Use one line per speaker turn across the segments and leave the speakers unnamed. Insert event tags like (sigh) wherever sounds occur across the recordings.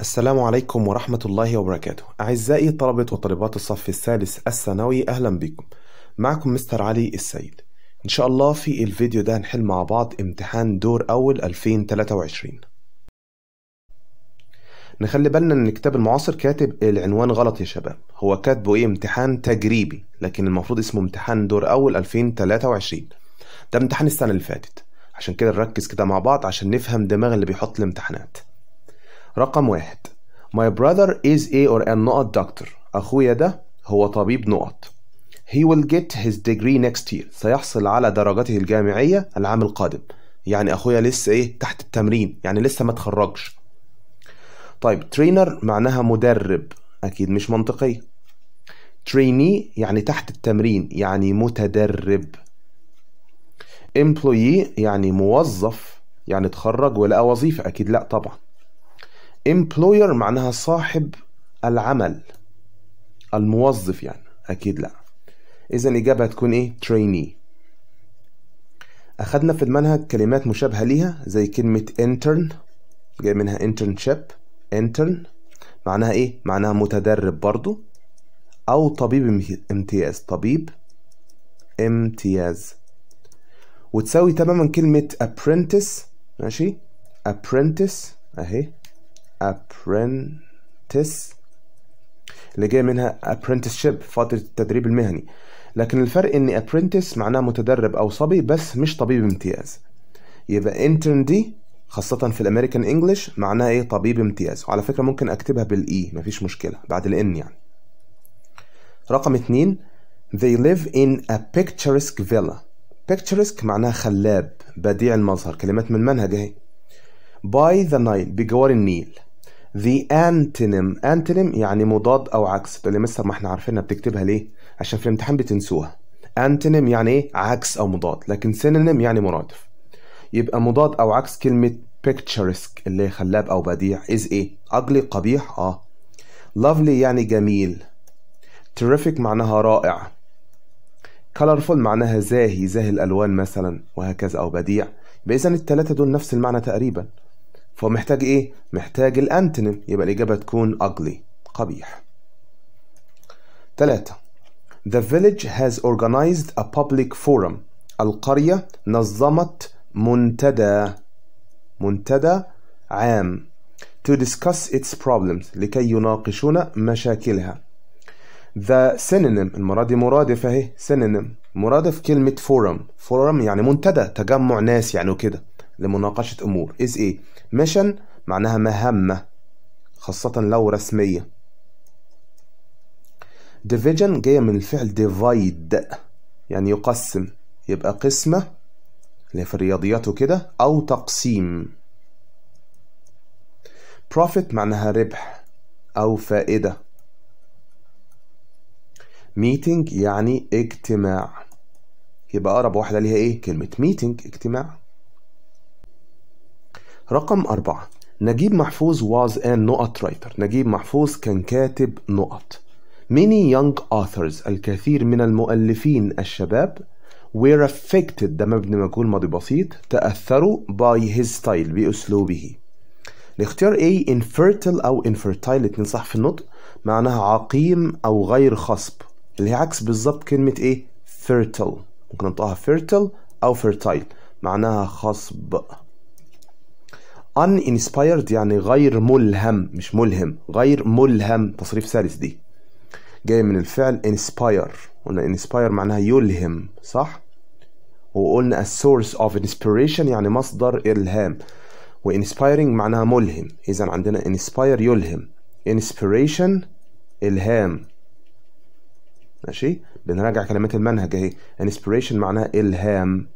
السلام عليكم ورحمة الله وبركاته أعزائي طلبة وطالبات الصف الثالث الثانوي أهلا بكم معكم مستر علي السيد إن شاء الله في الفيديو ده هنحل مع بعض امتحان دور أول 2023 نخلي بالنا إن الكتاب المعاصر كاتب العنوان غلط يا شباب هو كاتبه إيه امتحان تجريبي لكن المفروض اسمه امتحان دور أول 2023 ده امتحان السنة اللي فاتت عشان كده نركز كده مع بعض عشان نفهم دماغ اللي بيحط الامتحانات رقم واحد My brother is a or an not doctor أخويا ده هو طبيب نقط He will get his degree next year سيحصل على درجته الجامعية العام القادم يعني أخويا لسه إيه تحت التمرين يعني لسه ما تخرجش طيب trainer معناها مدرب أكيد مش منطقية trainee يعني تحت التمرين يعني متدرب employee يعني موظف يعني اتخرج ولقى وظيفة أكيد لأ طبعا employer معناها صاحب العمل الموظف يعني أكيد لا إذا الإجابة هتكون إيه trainee أخدنا في المنهج كلمات مشابهة ليها زي كلمة intern جاي منها internship intern معناها إيه معناها متدرب برضو أو طبيب امتياز طبيب امتياز وتساوي تماما كلمة apprentice ماشي apprentice أهي apprentice اللي جاي منها apprenticeship فترة التدريب المهني لكن الفرق ان apprentice معناها متدرب او صبي بس مش طبيب امتياز يبقى intern دي خاصة في الامريكان انجلش معناها ايه طبيب امتياز وعلى فكرة ممكن اكتبها بالاي e، مفيش مشكلة بعد الان يعني رقم اتنين they live in a picturesque villa picturesque معناها خلاب بديع المظهر كلمات من منهج اهي by the Nile بجوار النيل the antonym antonym يعني مضاد او عكس اللي مستر ما احنا عارفينها بتكتبها ليه عشان في الامتحان بتنسوها antonym يعني ايه عكس او مضاد لكن synonym يعني مرادف يبقى مضاد او عكس كلمه picturesque اللي هي خلاب او بديع is ايه ugly قبيح اه lovely يعني جميل terrific معناها رائع colorful معناها زاهي زاهي الالوان مثلا وهكذا او بديع اذا الثلاثه دول نفس المعنى تقريبا فهو محتاج ايه؟ محتاج الانتنم يبقى الاجابه تكون ugly قبيح. 3 The village has organized a public forum القرية نظمت منتدى منتدى عام to discuss its problems لكي يناقشون مشاكلها the synonym المرة دي مرادف اهي synonym مرادف كلمة forum forum يعني منتدى تجمع ناس يعني وكده لمناقشة أمور is ايه ميشن معناها مهمة خاصة لو رسمية division جاية من الفعل divide يعني يقسم يبقى قسمة اللي في الرياضيات وكده أو تقسيم profit معناها ربح أو فائدة meeting يعني اجتماع يبقى أقرب واحدة ليها إيه؟ كلمة meeting اجتماع رقم أربعة نجيب محفوظ was a نقط writer نجيب محفوظ كان كاتب نقط many young authors الكثير من المؤلفين الشباب were affected ده مبني مجهول ماضي بسيط تأثروا by his style بأسلوبه الاختيار A infertile أو infertile اتنين صح في النطق معناها عقيم أو غير خصب اللي هي عكس بالظبط كلمة إيه fertile ممكن ننطقها fertile أو fertile معناها خصب uninspired يعني غير ملهم مش ملهم غير ملهم تصريف ثالث دي جاي من الفعل inspire قلنا inspire معناها يلهم صح وقلنا a source of inspiration يعني مصدر إلهام وانسبايرنج معناها ملهم إذا عندنا inspire يلهم inspiration إلهام ماشي بنراجع كلمات المنهج اهي inspiration معناها إلهام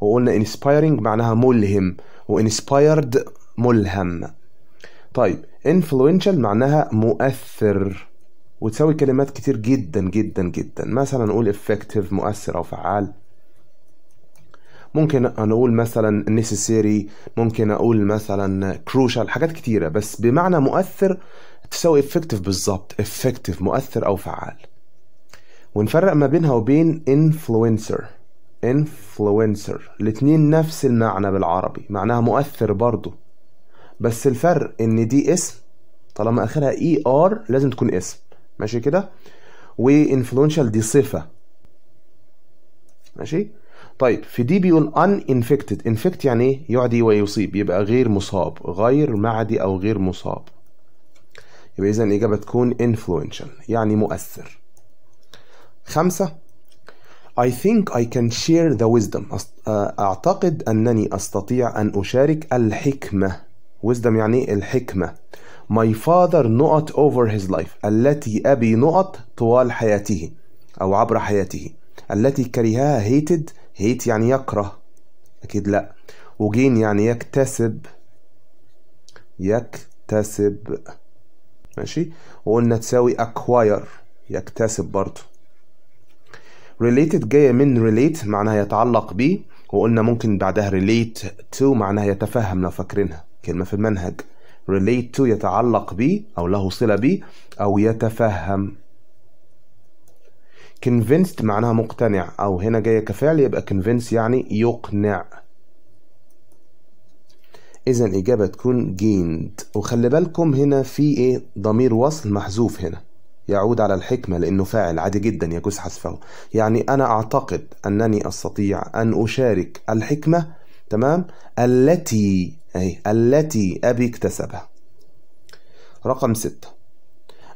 وقلنا inspiring معناها ملهم وinspired ملهم طيب influential معناها مؤثر وتساوي كلمات كتير جدا جدا جدا مثلا نقول effective مؤثر أو فعال ممكن نقول مثلا necessary ممكن أقول مثلا crucial حاجات كتيرة بس بمعنى مؤثر تساوي effective بالظبط effective مؤثر أو فعال ونفرق ما بينها وبين influencer انفلونسر الاتنين نفس المعنى بالعربي معناها مؤثر برضو بس الفرق ان دي اسم طالما اخرها اي e ار لازم تكون اسم ماشي كده وانفلونشال دي صفه ماشي طيب في دي بيقول ان انفكتد انفكت يعني ايه يعدي ويصيب يبقى غير مصاب غير معدي او غير مصاب يبقى اذا الاجابه تكون انفلونشال يعني مؤثر خمسة I think I can share the wisdom آه، أعتقد أنني أستطيع أن أشارك الحكمة wisdom يعني الحكمة My father نقط over his life التي أبي نقط طوال حياته أو عبر حياته التي كرهها hated hate يعني يكره أكيد لأ وجين يعني يكتسب يكتسب ماشي وقلنا تساوي acquire يكتسب برضه related جاية من relate معناها يتعلق به وقلنا ممكن بعدها relate to معناها يتفهم لو فاكرينها كلمة في المنهج relate to يتعلق به أو له صلة به أو يتفهم convinced معناها مقتنع أو هنا جاية كفعل يبقى convince يعني يقنع إذا الإجابة تكون gained وخلي بالكم هنا في إيه ضمير وصل محذوف هنا يعود على الحكمة لأنه فاعل عادي جدا يجوز حذفه يعني أنا أعتقد أنني أستطيع أن أشارك الحكمة تمام التي أهي التي أبي اكتسبها رقم ستة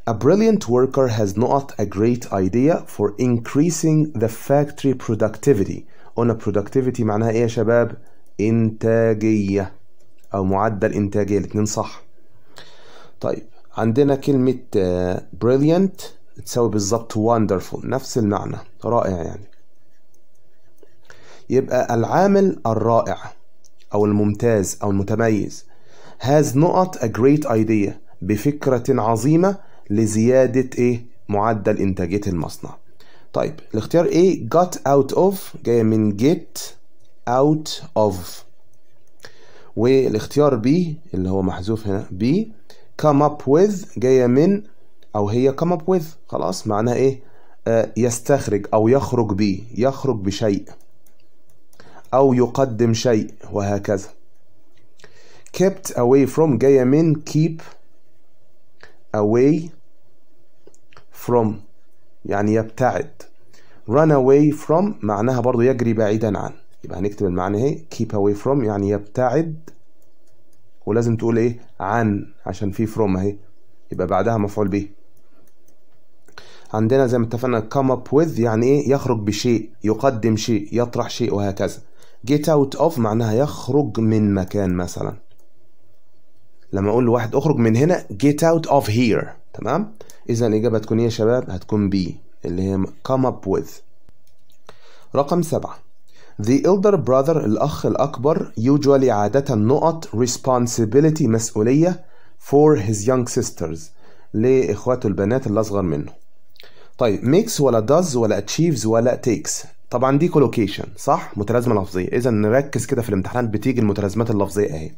A brilliant worker has not a great idea for increasing the factory productivity on a productivity معناها إيه يا شباب؟ إنتاجية أو معدل إنتاجية الاتنين صح طيب عندنا كلمة آه, brilliant تساوي بالظبط wonderful نفس المعنى رائع يعني يبقى العامل الرائع أو الممتاز أو المتميز has نقط a great idea بفكرة عظيمة لزيادة إيه معدل إنتاجية المصنع طيب الاختيار إيه got out of جاية من get out of والاختيار B اللي هو محذوف هنا B come up with جاية من أو هي come up with خلاص معناها إيه آه يستخرج أو يخرج بيه يخرج بشيء أو يقدم شيء وهكذا kept away from جاية من keep away from يعني يبتعد run away from معناها برضو يجري بعيدا عن يبقى هنكتب المعنى اهي keep away from يعني يبتعد ولازم تقول ايه عن عشان في فروم اهي يبقى بعدها مفعول به عندنا زي ما اتفقنا come up with يعني ايه يخرج بشيء يقدم شيء يطرح شيء وهكذا get out of معناها يخرج من مكان مثلا لما اقول لواحد اخرج من هنا get out of here تمام اذا الاجابه هتكون ايه يا شباب هتكون بي اللي هي come up with رقم سبعة The elder brother الأخ الأكبر usually عادة نقط responsibility مسؤولية for his young sisters لإخواته البنات اللي أصغر منه طيب makes ولا does ولا achieves ولا takes طبعا دي collocation صح متلازمة لفظية إذا نركز كده في الامتحانات بتيجي المتلازمات اللفظية أهي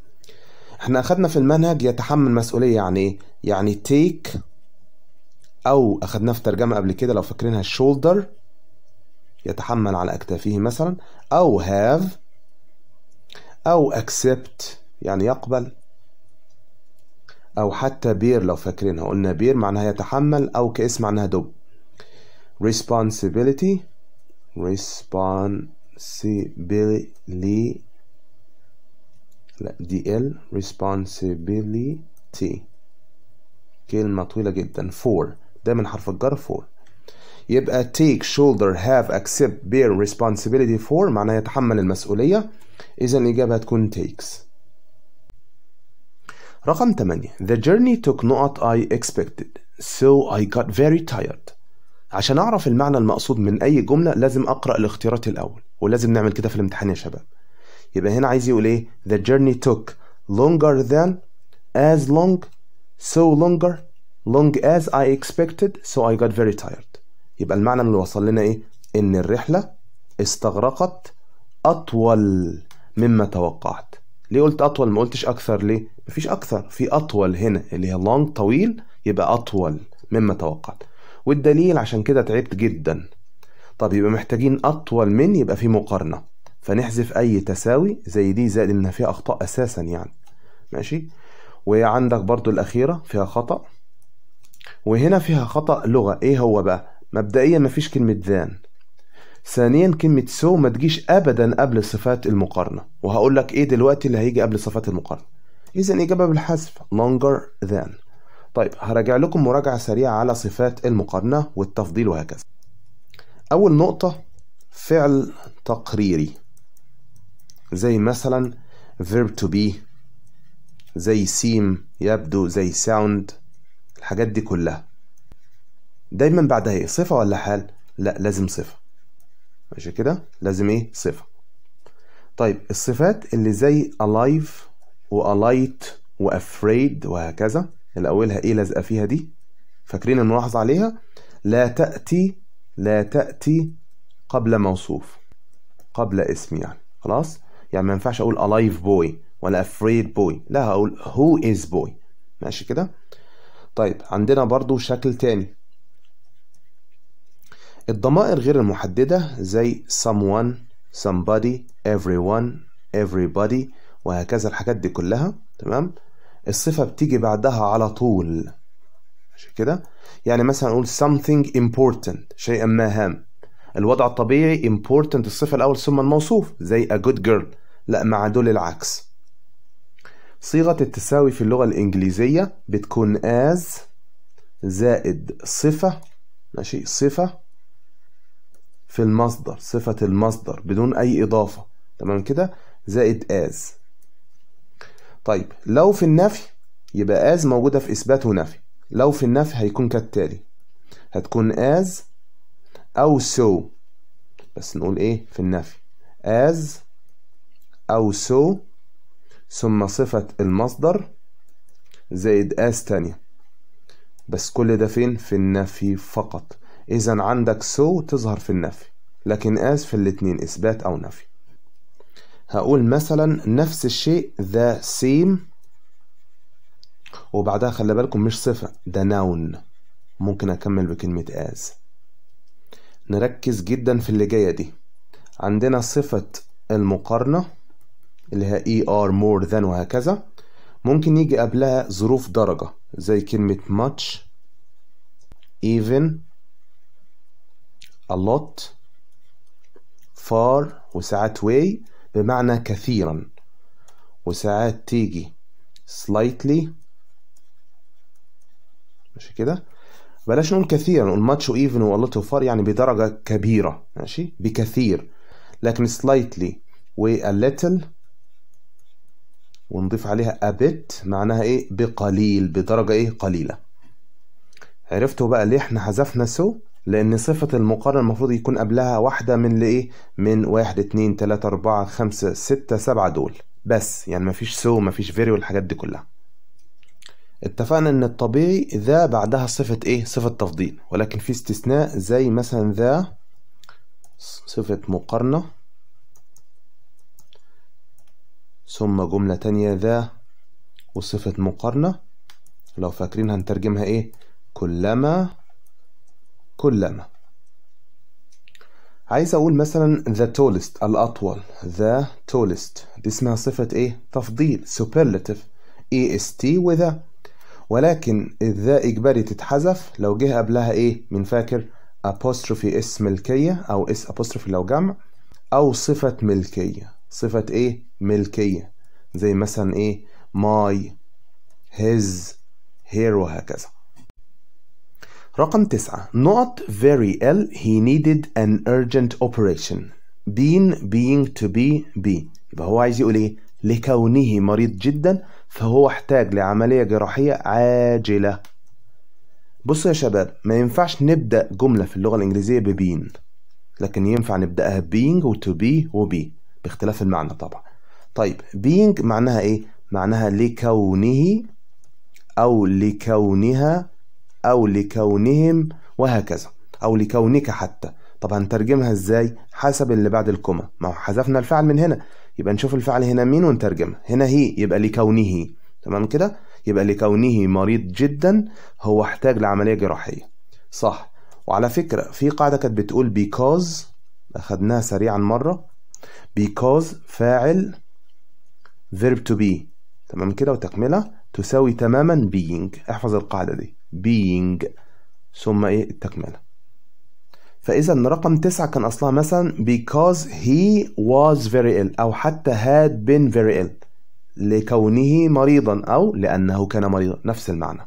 احنا أخدنا في المنهج يتحمل مسؤولية يعني إيه؟ يعني take أو أخدناها في ترجمة قبل كده لو فاكرينها shoulder يتحمل على أكتافه مثلا أو have أو accept يعني يقبل أو حتى بير لو فاكرينها قلنا بير معناها يتحمل أو كاسم معناها دب responsibility responsibility لا دي ال responsibility كلمة طويلة جدا for ده من حرف الجر for يبقى take shoulder have accept bear responsibility for معناه يتحمل المسؤولية إذا الإجابة هتكون takes رقم 8 The journey took not I expected so I got very tired عشان أعرف المعنى المقصود من أي جملة لازم أقرأ الاختيارات الأول ولازم نعمل كده في الامتحان يا شباب يبقى هنا عايز يقول إيه The journey took longer than as long so longer long as I expected so I got very tired يبقى المعنى اللي وصل لنا ايه ان الرحله استغرقت اطول مما توقعت ليه قلت اطول ما قلتش اكثر ليه مفيش اكثر في اطول هنا اللي هي لونج طويل يبقى اطول مما توقعت والدليل عشان كده تعبت جدا طب يبقى محتاجين اطول من يبقى في مقارنه فنحذف اي تساوي زي دي زائد انها فيها اخطاء اساسا يعني ماشي وعندك برضو الاخيره فيها خطا وهنا فيها خطا لغه ايه هو بقى مبدئيا مفيش كلمة ذان ثانيا كلمة سو ما تجيش أبدا قبل صفات المقارنة وهقول لك إيه دلوقتي اللي هيجي قبل صفات المقارنة إذا إجابة بالحذف longer than طيب هراجع لكم مراجعة سريعة على صفات المقارنة والتفضيل وهكذا أول نقطة فعل تقريري زي مثلا verb to be زي seem يبدو زي sound الحاجات دي كلها دايما بعدها ايه صفه ولا حال لا لازم صفه ماشي كده لازم ايه صفه طيب الصفات اللي زي alive و وافريد وهكذا اللي اولها ايه لازقه فيها دي فاكرين الملاحظه عليها لا تاتي لا تاتي قبل موصوف قبل اسم يعني خلاص يعني ما ينفعش اقول alive boy ولا afraid boy لا هقول who is boy ماشي كده طيب عندنا برضو شكل تاني الضمائر غير المحددة زي someone somebody everyone everybody وهكذا الحاجات دي كلها تمام الصفة بتيجي بعدها على طول ماشي كده يعني مثلا أقول something important شيئا ما هام الوضع الطبيعي important الصفة الأول ثم الموصوف زي a good girl لا مع دول العكس صيغة التساوي في اللغة الإنجليزية بتكون as زائد صفة ماشي صفة في المصدر صفة المصدر بدون أي إضافة تمام كده زائد as طيب لو في النفي يبقى as موجودة في إثبات ونفي لو في النفي هيكون كالتالي هتكون as أو so بس نقول إيه في النفي as أو so ثم صفة المصدر زائد as تانية بس كل ده فين في النفي فقط إذا عندك سو تظهر في النفي لكن as في الاتنين إثبات أو نفي هقول مثلا نفس الشيء ذا سيم وبعدها خلي بالكم مش صفة ده نون ممكن أكمل بكلمة as نركز جدا في اللي جاية دي عندنا صفة المقارنة اللي هي er more than وهكذا ممكن يجي قبلها ظروف درجة زي كلمة much even a lot far وساعات way بمعنى كثيرا وساعات تيجي slightly ماشي كده بلاش نقول كثيرا نقول ماتش وايفن والله وفار يعني بدرجة كبيرة ماشي بكثير لكن slightly و a little ونضيف عليها a bit معناها ايه بقليل بدرجة ايه قليلة عرفتوا بقى ليه احنا حذفنا so لأن صفة المقارنة المفروض يكون قبلها واحدة من لإيه؟ من واحد اتنين تلاتة أربعة خمسة ستة سبعة دول بس يعني مفيش سو مفيش فيري والحاجات دي كلها اتفقنا ان الطبيعي ذا بعدها صفة ايه صفة تفضيل ولكن في استثناء زي مثلا ذا صفة مقارنة ثم جملة تانية ذا وصفة مقارنة لو فاكرين هنترجمها ايه كلما كلما عايز اقول مثلا the tallest الاطول the tallest دي اسمها صفة ايه تفضيل سوبرلاتيف اي اس تي وذا ولكن الذا اجباري تتحذف لو جه قبلها ايه من فاكر ابوستروفي اس ملكية او اس ابوستروفي لو جمع او صفة ملكية صفة ايه ملكية زي مثلا ايه ماي هيز هير وهكذا رقم تسعة not very ill he needed an urgent operation been being to be be يبقى هو عايز يقول ايه لكونه مريض جدا فهو احتاج لعملية جراحية عاجلة بصوا يا شباب ما ينفعش نبدأ جملة في اللغة الإنجليزية ببين لكن ينفع نبدأها being وto be وبي باختلاف المعنى طبعا طيب being معناها ايه؟ معناها لكونه أو لكونها أو لكونهم وهكذا أو لكونك حتى طب هنترجمها إزاي حسب اللي بعد الكومة ما هو حذفنا الفعل من هنا يبقى نشوف الفعل هنا مين ونترجمه هنا هي يبقى لكونه تمام كده يبقى لكونه مريض جدا هو احتاج لعملية جراحية صح وعلى فكرة في قاعدة كانت بتقول because أخدناها سريعا مرة because فاعل verb to be تمام كده وتكملة تساوي تماما being احفظ القاعدة دي being ثم ايه التكمله فاذا رقم تسعة كان اصلها مثلا because he was very ill او حتى had been very ill لكونه مريضا او لانه كان مريضا نفس المعنى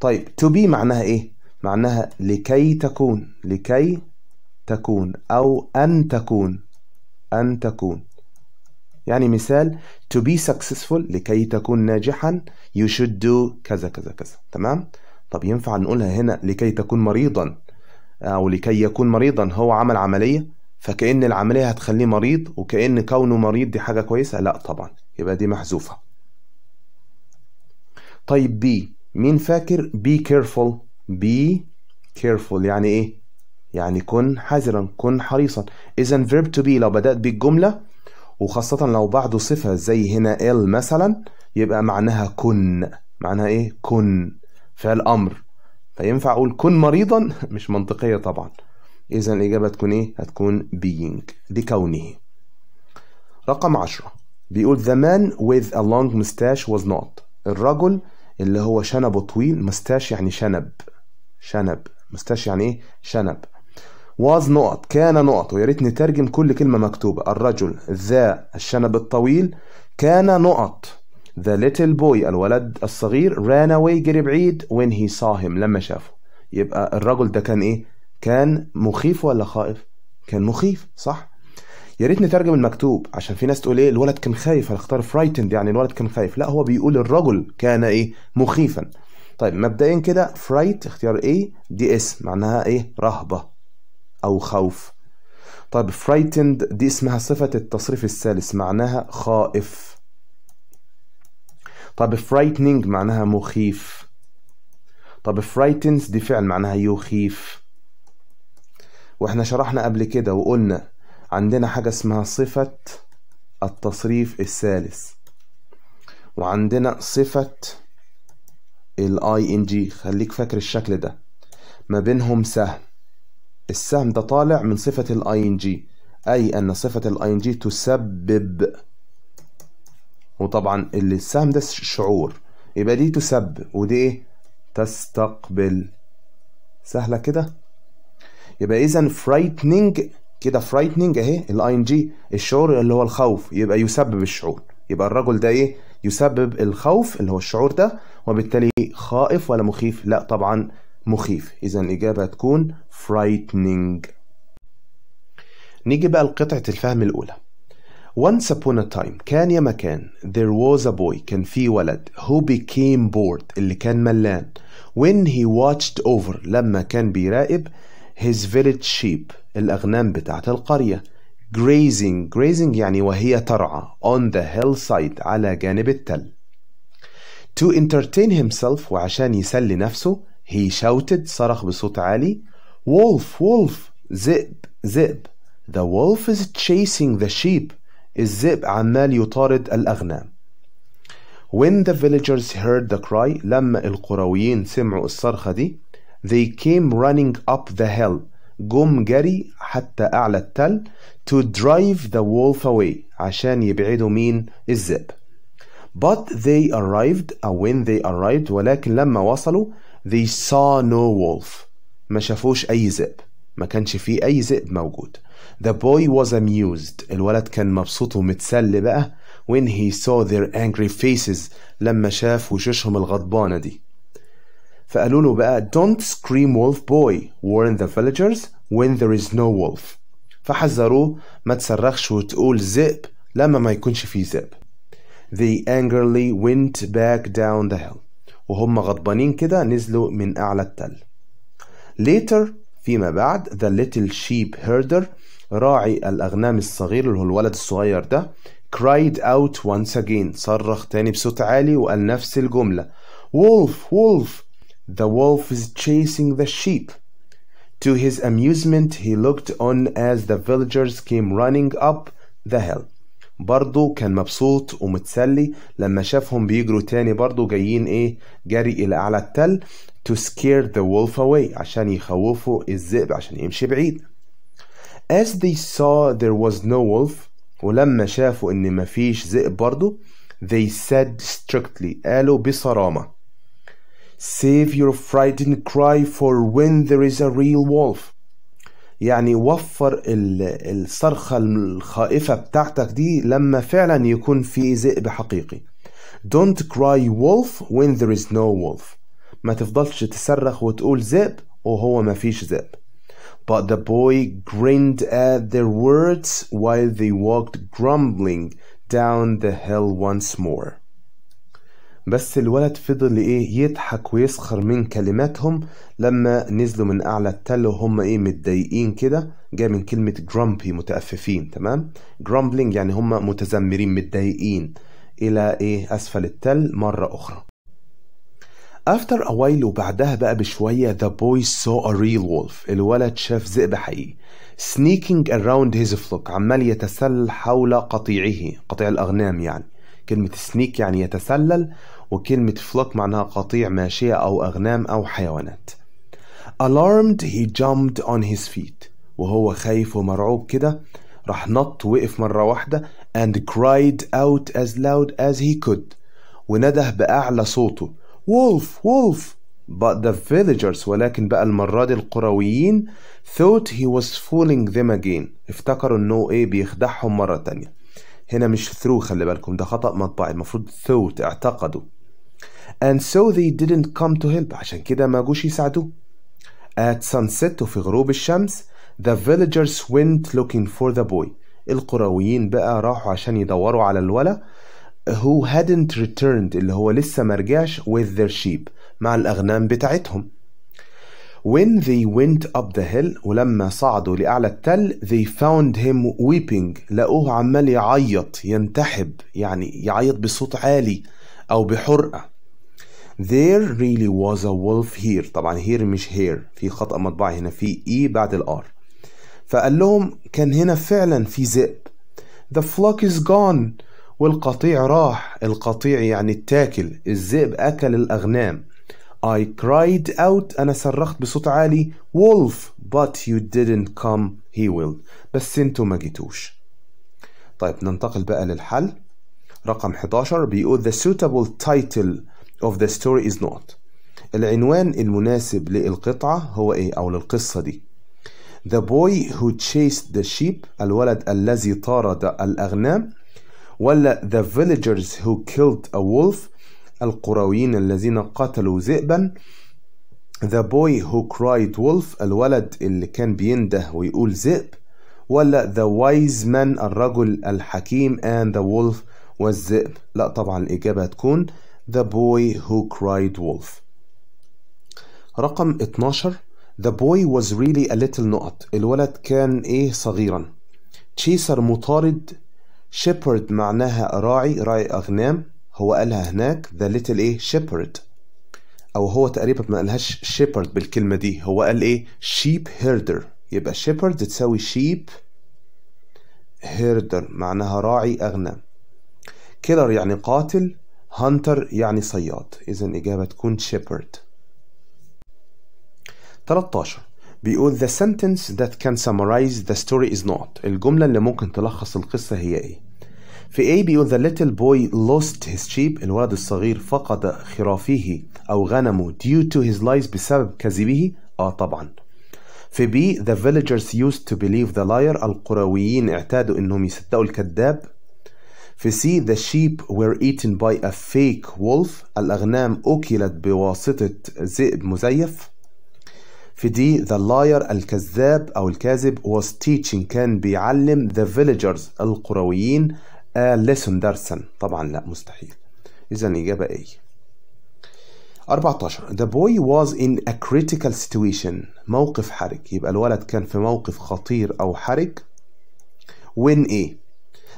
طيب to be معناها ايه معناها لكي تكون لكي تكون او ان تكون ان تكون يعني مثال to be successful لكي تكون ناجحا you should do كذا كذا كذا تمام طب ينفع نقولها هنا لكي تكون مريضا أو لكي يكون مريضا هو عمل عملية فكأن العملية هتخليه مريض وكأن كونه مريض دي حاجة كويسة لا طبعا يبقى دي محذوفة طيب بي مين فاكر بي كيرفول بي كيرفول يعني ايه يعني كن حذرا كن حريصا اذا verb to be لو بدأت بالجملة وخاصة لو بعده صفة زي هنا ال مثلا يبقى معناها كن معناها ايه كن فعل امر فينفع اقول كن مريضا (laughs) مش منطقيه طبعا اذا الاجابه تكون ايه هتكون being لكونه رقم عشرة بيقول the man with a long mustache was not الرجل اللي هو شنبه طويل مستاش يعني شنب شنب مستاش يعني ايه شنب was not كان نقط ويا ريت نترجم كل كلمه مكتوبه الرجل ذا الشنب الطويل كان نقط The little boy الولد الصغير ran away جري بعيد when he saw him لما شافه يبقى الرجل ده كان ايه؟ كان مخيف ولا خائف؟ كان مخيف صح؟ يا ريت نترجم المكتوب عشان في ناس تقول ايه الولد كان خايف هنختار فرايتند يعني الولد كان خايف لا هو بيقول الرجل كان ايه مخيفا طيب مبدئيا كده فرايت اختيار ايه دي اس معناها ايه رهبه او خوف طيب فرايتند دي اسمها صفه التصريف الثالث معناها خائف طب frightening معناها مخيف طب frightens دي فعل معناها يخيف واحنا شرحنا قبل كده وقلنا عندنا حاجة اسمها صفة التصريف الثالث وعندنا صفة الاي ان جي خليك فاكر الشكل ده ما بينهم سهم السهم ده طالع من صفة الاي ان جي أي أن صفة الاي ان جي تسبب وطبعا اللي السهم ده شعور يبقى دي تسب ودي ايه تستقبل سهله كده يبقى اذا فرايتنينج كده فرايتنينج اهي الاي ان جي الشعور اللي هو الخوف يبقى يسبب الشعور يبقى الرجل ده ايه يسبب الخوف اللي هو الشعور ده وبالتالي خائف ولا مخيف لا طبعا مخيف اذا الاجابه تكون فرايتنينج نيجي بقى لقطعه الفهم الاولى Once upon a time كان يا مكان there was a boy كان في ولد who became bored اللي كان ملان when he watched over لما كان بيراقب his village sheep الأغنام بتاعت القرية grazing grazing يعني وهي ترعى on the hillside على جانب التل to entertain himself وعشان يسلي نفسه he shouted صرخ بصوت عالي wolf wolf ذئب ذئب the wolf is chasing the sheep الذئب عمال يطارد الأغنام When the villagers heard the cry لما القرويين سمعوا الصرخة دي They came running up the hill جم جري حتى أعلى التل To drive the wolf away عشان يبعدوا مين الذئب But they arrived أو when they arrived ولكن لما وصلوا They saw no wolf ما شافوش أي ذئب ما كانش فيه أي ذئب موجود The boy was amused الولد كان مبسوط ومتسلي بقى when he saw their angry faces لما شاف وشوشهم الغضبانة دي فقالوا له بقى don't scream wolf boy warn the villagers when there is no wolf فحذروه ما تصرخش وتقول ذئب لما ما يكونش فيه ذئب they angrily went back down the hill وهم غضبانين كده نزلوا من أعلى التل later فيما بعد the little sheep herder راعي الأغنام الصغير اللي هو الولد الصغير ده cried out once again صرخ تاني بصوت عالي وقال نفس الجملة wolf wolf the wolf is chasing the sheep To his amusement he looked on as the villagers came running up the hill برضه كان مبسوط ومتسلي لما شافهم بيجروا تاني برضه جايين ايه جري الى اعلى التل to scare the wolf away عشان يخوفوا الذئب عشان يمشي بعيد As they saw there was no wolf ولما شافوا إن مفيش ذئب برضه they said strictly قالوا بصرامة save your frightened cry for when there is a real wolf يعني وفر الصرخة الخائفة بتاعتك دي لما فعلا يكون في ذئب حقيقي don't cry wolf when there is no wolf ما تفضلش تصرخ وتقول ذئب وهو مفيش ذئب But the boy grinned at their words while they walked grumbling down the hill once more. بس الولد فضل ايه يضحك ويسخر من كلماتهم لما نزلوا من اعلى التل وهم ايه متضايقين كده جاي من كلمه grumpy متأففين تمام grumbling يعني هم متذمرين متضايقين الى ايه اسفل التل مره اخرى افتر a while وبعدها بقى بشويه ذا بوي سو ا ريل وولف الولد شاف ذئب حقيقي سنيكينج اراوند هيز فلوك عمال يتسلل حول قطيعه قطيع الاغنام يعني كلمة سنيك يعني يتسلل وكلمة فلوك معناها قطيع ماشية أو أغنام أو حيوانات Alarmed he jumped on his feet وهو خايف ومرعوب كده راح نط وقف مرة واحدة and cried out as loud as he could ونده بأعلى صوته وولف وولف But the villagers ولكن بقى المرة دي القرويين thought he was fooling them again افتكروا انه ايه بيخدعهم مرة تانية هنا مش through خلي بالكم ده خطأ مطبعي المفروض thought اعتقدوا and so they didn't come to help عشان كده ما جوش يساعدوه at sunset وفي غروب الشمس the villagers went looking for the boy القرويين بقى راحوا عشان يدوروا على الولد who hadn't returned اللي هو لسه ما رجعش with their sheep مع الأغنام بتاعتهم when they went up the hill ولما صعدوا لأعلى التل they found him weeping لقوه عمال يعيط ينتحب يعني يعيط بصوت عالي أو بحرقة there really was a wolf here طبعا here مش here في خطأ مطبعي هنا في E بعد الآر فقال لهم كان هنا فعلا في ذئب the flock is gone والقطيع راح القطيع يعني التاكل الذئب أكل الأغنام I cried out أنا صرخت بصوت عالي Wolf but you didn't come he will بس انتوا ما جيتوش طيب ننتقل بقى للحل رقم 11 بيقول the suitable title of the story is not العنوان المناسب للقطعة هو ايه او للقصة دي The boy who chased the sheep الولد الذي طارد الأغنام ولا the villagers who killed a wolf القرويين الذين قتلوا ذئبا the boy who cried wolf الولد اللي كان بينده ويقول ذئب ولا the wise man الرجل الحكيم and the wolf والذئب لا طبعا الإجابة هتكون the boy who cried wolf رقم 12 the boy was really a little نقط الولد كان ايه صغيرا تشيسر مطارد shepherd معناها راعي راعي أغنام هو قالها هناك the little إيه shepherd أو هو تقريبا ما قالهاش shepherd بالكلمة دي هو قال إيه sheep herder يبقى shepherd تساوي sheep herder معناها راعي أغنام killer يعني قاتل هانتر يعني صياد إذا الإجابة تكون shepherd 13 بيقول the sentence that can summarize the story is not الجملة اللي ممكن تلخص القصة هي ايه في A بيقول the little boy lost his sheep الولد الصغير فقد خرافيه أو غنمه due to his lies بسبب كذبه آه طبعا في B the villagers used to believe the liar القرويين اعتادوا إنهم يصدقوا الكذاب في C the sheep were eaten by a fake wolf الأغنام أكلت بواسطة ذئب مزيف في دي the liar الكذاب أو الكاذب was teaching كان بيعلم the villagers القرويين a lesson درسا طبعا لا مستحيل إذا الإجابة A 14 The boy was in a critical situation موقف حرج يبقى الولد كان في موقف خطير أو حرج when A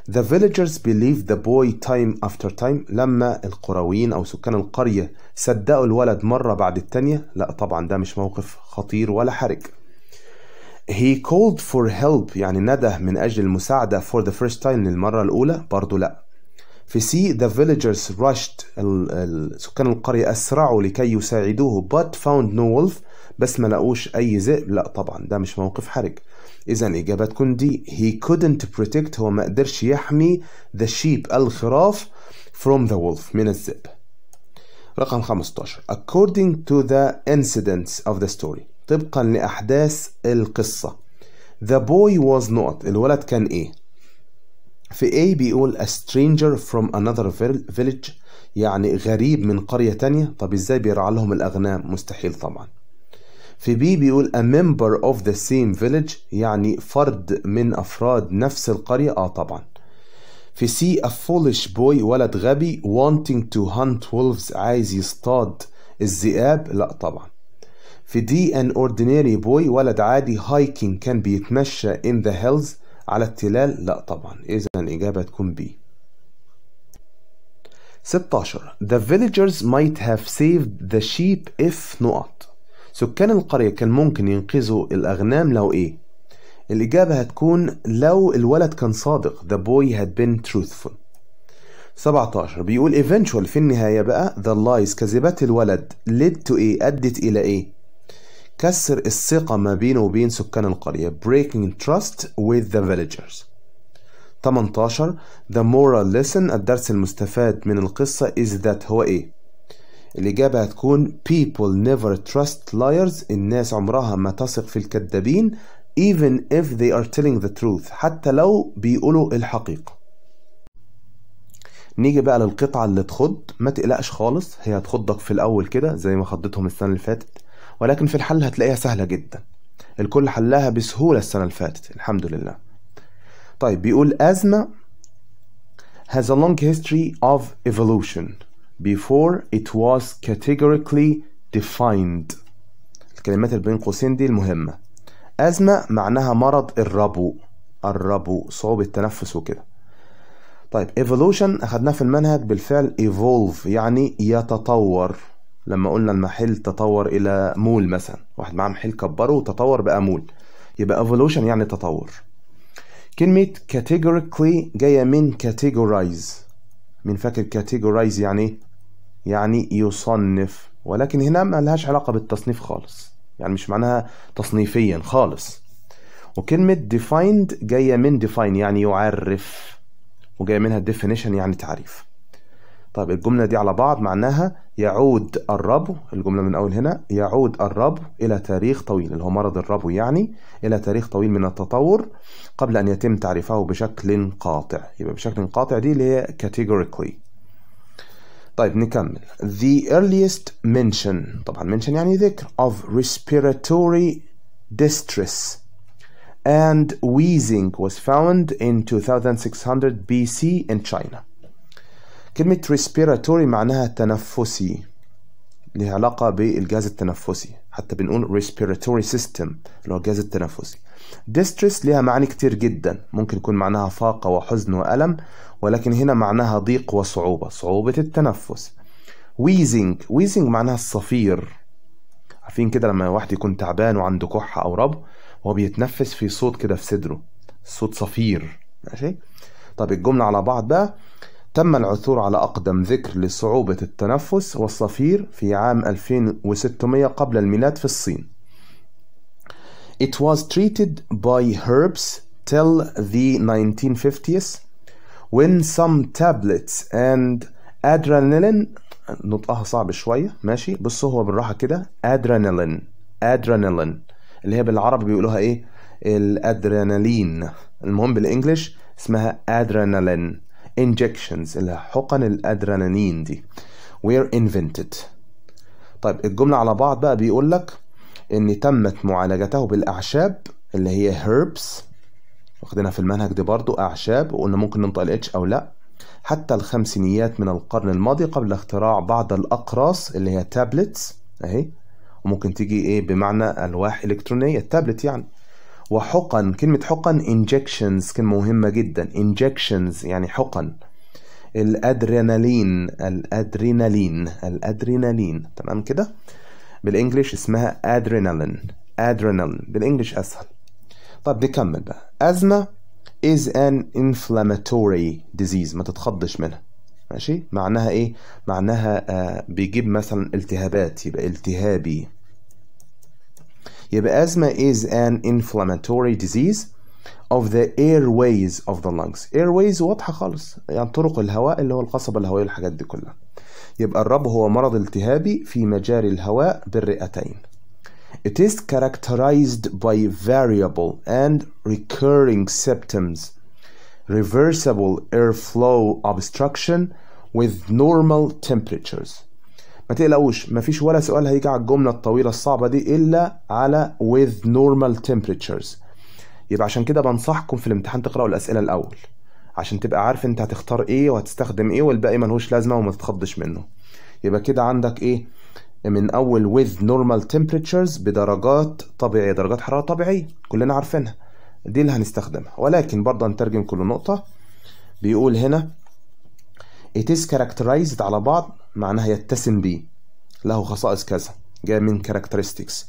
The villagers believed the boy time after time لما القرويين أو سكان القرية صدقوا الولد مرة بعد التانية لا طبعا ده مش موقف خطير ولا حرج He called for help يعني نده من أجل المساعدة for the first time للمرة الأولى برضو لا في سي the villagers rushed سكان القرية أسرعوا لكي يساعدوه but found no wolf بس ما لقوش أي ذئب لا طبعا ده مش موقف حرج إذا إجابتكم دي he couldn't protect هو ما قدرش يحمي the sheep الخراف from the wolf من الذئب رقم 15 according to the incidents of the story طبقا لأحداث القصة the boy was not الولد كان إيه في A بيقول a stranger from another village يعني غريب من قرية تانية طب إزاي بيرعى لهم الأغنام مستحيل طبعا في بي بيقول a member of the same village يعني فرد من أفراد نفس القرية آه طبعا في سي a foolish boy ولد غبي wanting to hunt wolves عايز يصطاد الذئاب لا طبعا في دي an ordinary boy ولد عادي hiking كان بيتمشى in the hills على التلال لا طبعا إذا الإجابة تكون بي 16 The villagers might have saved the sheep if نقط سكان القرية كان ممكن ينقذوا الأغنام لو إيه؟ الإجابة هتكون لو الولد كان صادق The boy had been truthful 17 بيقول eventual في النهاية بقى the lies كذبات الولد led to إيه؟ أدت إلى إيه؟ كسر الثقة ما بينه وبين سكان القرية breaking trust with the villagers 18 The moral lesson الدرس المستفاد من القصة is that هو إيه؟ الإجابة هتكون people never trust liars الناس عمرها ما تثق في الكذابين even if they are telling the truth حتى لو بيقولوا الحقيقة نيجي بقى للقطعة اللي تخض ما تقلقش خالص هي هتخضك في الأول كده زي ما خضتهم السنة اللي فاتت ولكن في الحل هتلاقيها سهلة جدا الكل حلها بسهولة السنة اللي فاتت الحمد لله طيب بيقول أزمة has a long history of evolution before it was categorically defined الكلمات اللي بين قوسين دي المهمة أزمة معناها مرض الربو الربو صعوبة التنفس وكده طيب evolution أخدناه في المنهج بالفعل evolve يعني يتطور لما قلنا المحل تطور إلى مول مثلا واحد معاه محل كبره وتطور بقى مول يبقى evolution يعني تطور كلمة categorically جاية من categorize مين فاكر categorize يعني يعني يصنف ولكن هنا ما لهاش علاقة بالتصنيف خالص يعني مش معناها تصنيفيا خالص وكلمة defined جاية من define يعني يعرف وجاية منها definition يعني تعريف طيب الجملة دي على بعض معناها يعود الربو الجملة من أول هنا يعود الربو إلى تاريخ طويل اللي هو مرض الربو يعني إلى تاريخ طويل من التطور قبل أن يتم تعريفه بشكل قاطع يبقى بشكل قاطع دي اللي هي categorically طيب نكمل the earliest mention طبعا mention يعني ذكر of respiratory distress and wheezing was found in 2600 BC in China كلمة respiratory معناها تنفسي لها علاقة بالجهاز التنفسي حتى بنقول respiratory system اللي هو الجهاز التنفسي ديستريس ليها معاني كتير جدا ممكن يكون معناها فاقة وحزن وألم ولكن هنا معناها ضيق وصعوبة صعوبة التنفس ويزنج ويزنج معناها الصفير عارفين كده لما واحد يكون تعبان وعنده كحة أو رب وهو بيتنفس في صوت كده في صدره صوت صفير ماشي طب الجملة على بعض بقى تم العثور على أقدم ذكر لصعوبة التنفس والصفير في عام 2600 قبل الميلاد في الصين It was treated by herbs till the 1950s when some tablets and adrenaline نطقها صعب شوية ماشي بص هو بالراحة كده adrenaline adrenaline اللي هي بالعربي بيقولوها ايه الادرينالين المهم بالانجلش اسمها adrenaline injections اللي حقن الادرينالين دي were invented طيب الجملة على بعض بقى بيقول لك ان تمت معالجته بالاعشاب اللي هي هيربس واخدينها في المنهج دي برضو اعشاب وقلنا ممكن ننطق الاتش او لا حتى الخمسينيات من القرن الماضي قبل اختراع بعض الاقراص اللي هي تابلتس اهي وممكن تيجي ايه بمعنى الواح الكترونيه التابلت يعني وحقن كلمه حقن انجكشنز كلمه مهمه جدا انجكشنز يعني حقن الادرينالين الادرينالين الادرينالين تمام كده بالانجلش اسمها ادرينالين ادرينالين بالانجلش اسهل طب نكمل بقى ازمه is an inflammatory disease ما تتخضش منها ماشي معناها ايه معناها آه بيجيب مثلا التهابات يبقى التهابي يبقى أزمة is an inflammatory disease of the airways of the lungs airways واضحة خالص يعني طرق الهواء اللي هو القصبة الهوائية والحاجات دي كلها يبقى الرب هو مرض التهابي في مجاري الهواء بالرئتين It is characterized by variable and recurring symptoms reversible airflow obstruction with normal temperatures ما تقلقوش مفيش ولا سؤال هيجي على الجملة الطويلة الصعبة دي إلا على with normal temperatures يبقى عشان كده بنصحكم في الامتحان تقرأوا الأسئلة الأول عشان تبقى عارف انت هتختار ايه وهتستخدم ايه والباقي ملهوش لازمه وما تتخضش منه يبقى كده عندك ايه من اول with normal temperatures بدرجات طبيعيه درجات حراره طبيعيه كلنا عارفينها دي اللي هنستخدمها ولكن برضه هنترجم كل نقطه بيقول هنا it is characterized على بعض معناها يتسم به له خصائص كذا جاي من characteristics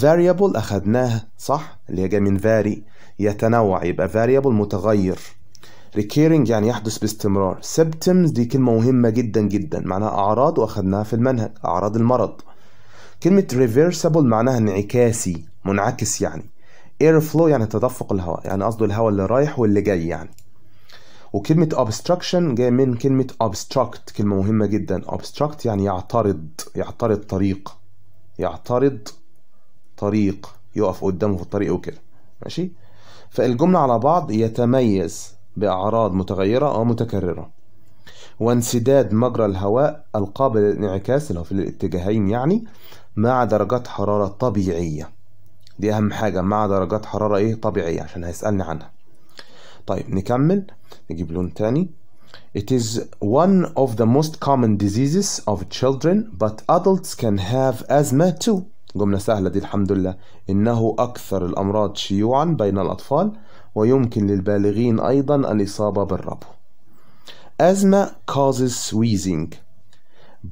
variable أخدناها صح اللي هي جاي من vary يتنوع يبقى variable متغير recurring يعني يحدث باستمرار symptoms دي كلمة مهمة جدا جدا معناها أعراض وأخدناها في المنهج أعراض المرض كلمة reversible معناها انعكاسي منعكس يعني اير فلو يعني تدفق الهواء يعني قصده الهواء اللي رايح واللي جاي يعني وكلمة obstruction جاية من كلمة obstruct كلمة مهمة جدا obstruct يعني يعترض يعترض طريق يعترض طريق يقف قدامه في الطريق وكده ماشي فالجملة على بعض يتميز بأعراض متغيرة أو متكررة وانسداد مجرى الهواء القابل للانعكاس اللي هو في الاتجاهين يعني مع درجات حرارة طبيعية دي أهم حاجة مع درجات حرارة إيه طبيعية عشان هيسألني عنها طيب نكمل نجيب لون تاني It is one of the most common diseases of children but adults can have asthma too جملة سهلة دي الحمد لله إنه أكثر الأمراض شيوعا بين الأطفال ويمكن للبالغين أيضا الإصابة بالربو asthma causes wheezing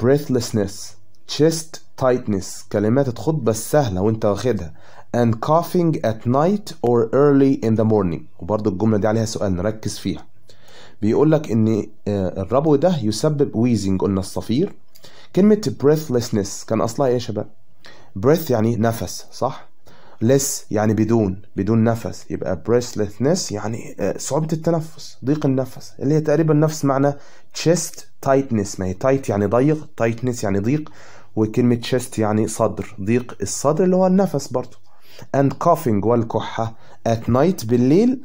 breathlessness chest tightness كلمات الخطبة السهلة وانت واخدها and coughing at night or early in the morning وبرضه الجملة دي عليها سؤال نركز فيها بيقول لك ان آه، الربو ده يسبب wheezing قلنا الصفير كلمة breathlessness كان أصلها إيه يا شباب؟ breath يعني نفس صح؟ less يعني بدون بدون نفس يبقى breathlessness يعني آه، صعوبة التنفس ضيق النفس اللي هي تقريبا نفس معنى chest tightness ما هي tight يعني ضيق tightness يعني ضيق وكلمة chest يعني صدر ضيق الصدر اللي هو النفس برضه and coughing والكحة at night بالليل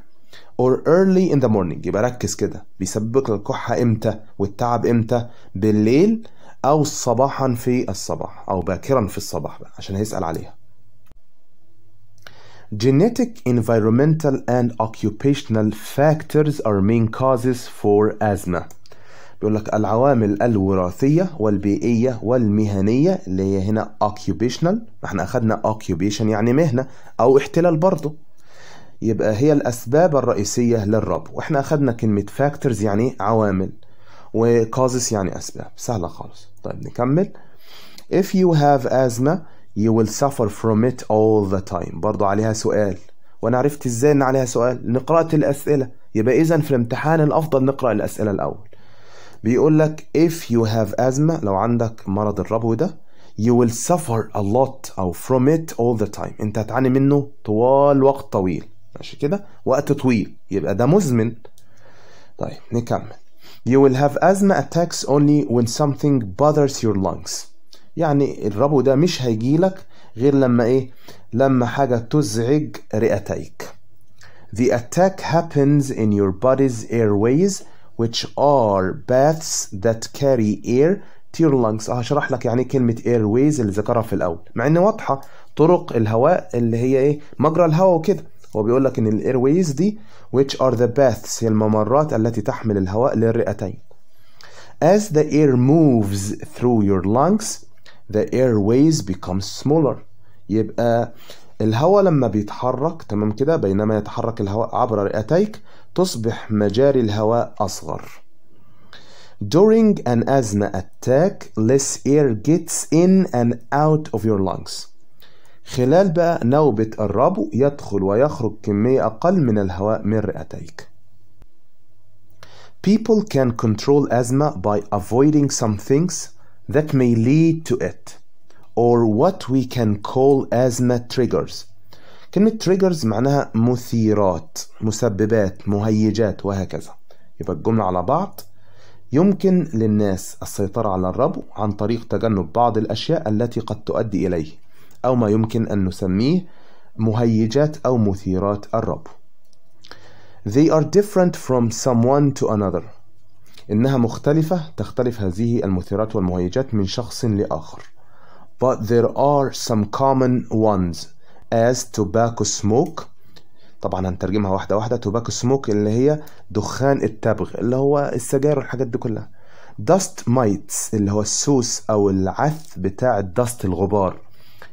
or early in the morning يبقى ركز كده بيسبب لك الكحة امتى والتعب امتى بالليل او صباحا في الصباح او باكرا في الصباح بقى عشان هيسأل عليها Genetic, environmental and occupational factors are main causes for asthma. بيقول لك العوامل الوراثية والبيئية والمهنية اللي هي هنا occupational ما احنا اخدنا occupation يعني مهنة او احتلال برضه يبقى هي الاسباب الرئيسية للرب واحنا اخدنا كلمة factors يعني عوامل و causes يعني اسباب سهلة خالص طيب نكمل if you have asthma you will suffer from it all the time برضو عليها سؤال وانا عرفت ازاي ان عليها سؤال نقرأت الاسئلة يبقى اذا في الامتحان الافضل نقرأ الاسئلة الاول بيقول لك if you have asthma لو عندك مرض الربو ده you will suffer a lot او from it all the time انت هتعاني منه طوال وقت طويل ماشي كده وقت طويل يبقى ده مزمن طيب نكمل you will have asthma attacks only when something bothers your lungs يعني الربو ده مش هيجيلك غير لما ايه لما حاجة تزعج رئتيك The attack happens in your body's airways which are baths that carry air to your lungs اه هشرح لك يعني إيه كلمة airways اللي ذكرها في الأول مع إن واضحة طرق الهواء اللي هي إيه مجرى الهواء وكده هو بيقول لك إن الايروايز دي which are the baths هي الممرات التي تحمل الهواء للرئتين As the air moves through your lungs the airways becomes smaller يبقى الهواء لما بيتحرك تمام كده بينما يتحرك الهواء عبر رئتيك تصبح مجاري الهواء أصغر During an asthma attack less air gets in and out of your lungs خلال بقى نوبة الربو يدخل ويخرج كمية أقل من الهواء من رئتيك People can control asthma by avoiding some things that may lead to it or what we can call asthma triggers كلمة triggers معناها مثيرات مسببات مهيجات وهكذا يبقى الجملة على بعض يمكن للناس السيطرة على الربو عن طريق تجنب بعض الأشياء التي قد تؤدي إليه أو ما يمكن أن نسميه مهيجات أو مثيرات الربو They are different from someone to another إنها مختلفة تختلف هذه المثيرات والمهيجات من شخص لآخر but there are some common ones as tobacco smoke طبعا هنترجمها واحدة واحدة tobacco smoke اللي هي دخان التبغ اللي هو السجاير والحاجات دي كلها dust mites اللي هو السوس أو العث بتاع الدست الغبار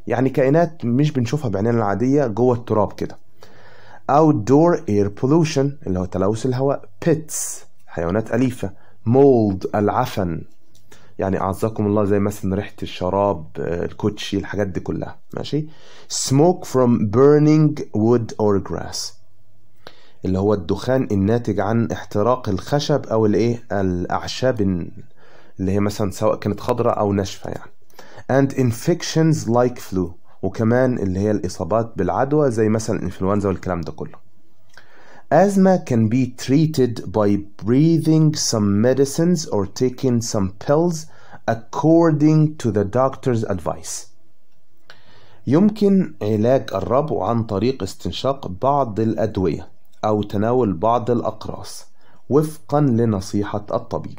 يعني كائنات مش بنشوفها بعينينا العادية جوه التراب كده outdoor air pollution اللي هو تلوث الهواء pits حيوانات أليفة مولد العفن يعني اعزكم الله زي مثلا ريحه الشراب آه، الكوتشي الحاجات دي كلها ماشي smoke from burning wood or grass اللي هو الدخان الناتج عن احتراق الخشب او الايه الاعشاب اللي هي مثلا سواء كانت خضراء او ناشفه يعني and infections like flu وكمان اللي هي الاصابات بالعدوى زي مثلا الانفلونزا والكلام ده كله Asthma can be treated by breathing some medicines or taking some pills according to the doctor's advice. يمكن علاج الربو عن طريق استنشاق بعض الأدوية أو تناول بعض الأقراص وفقا لنصيحة الطبيب.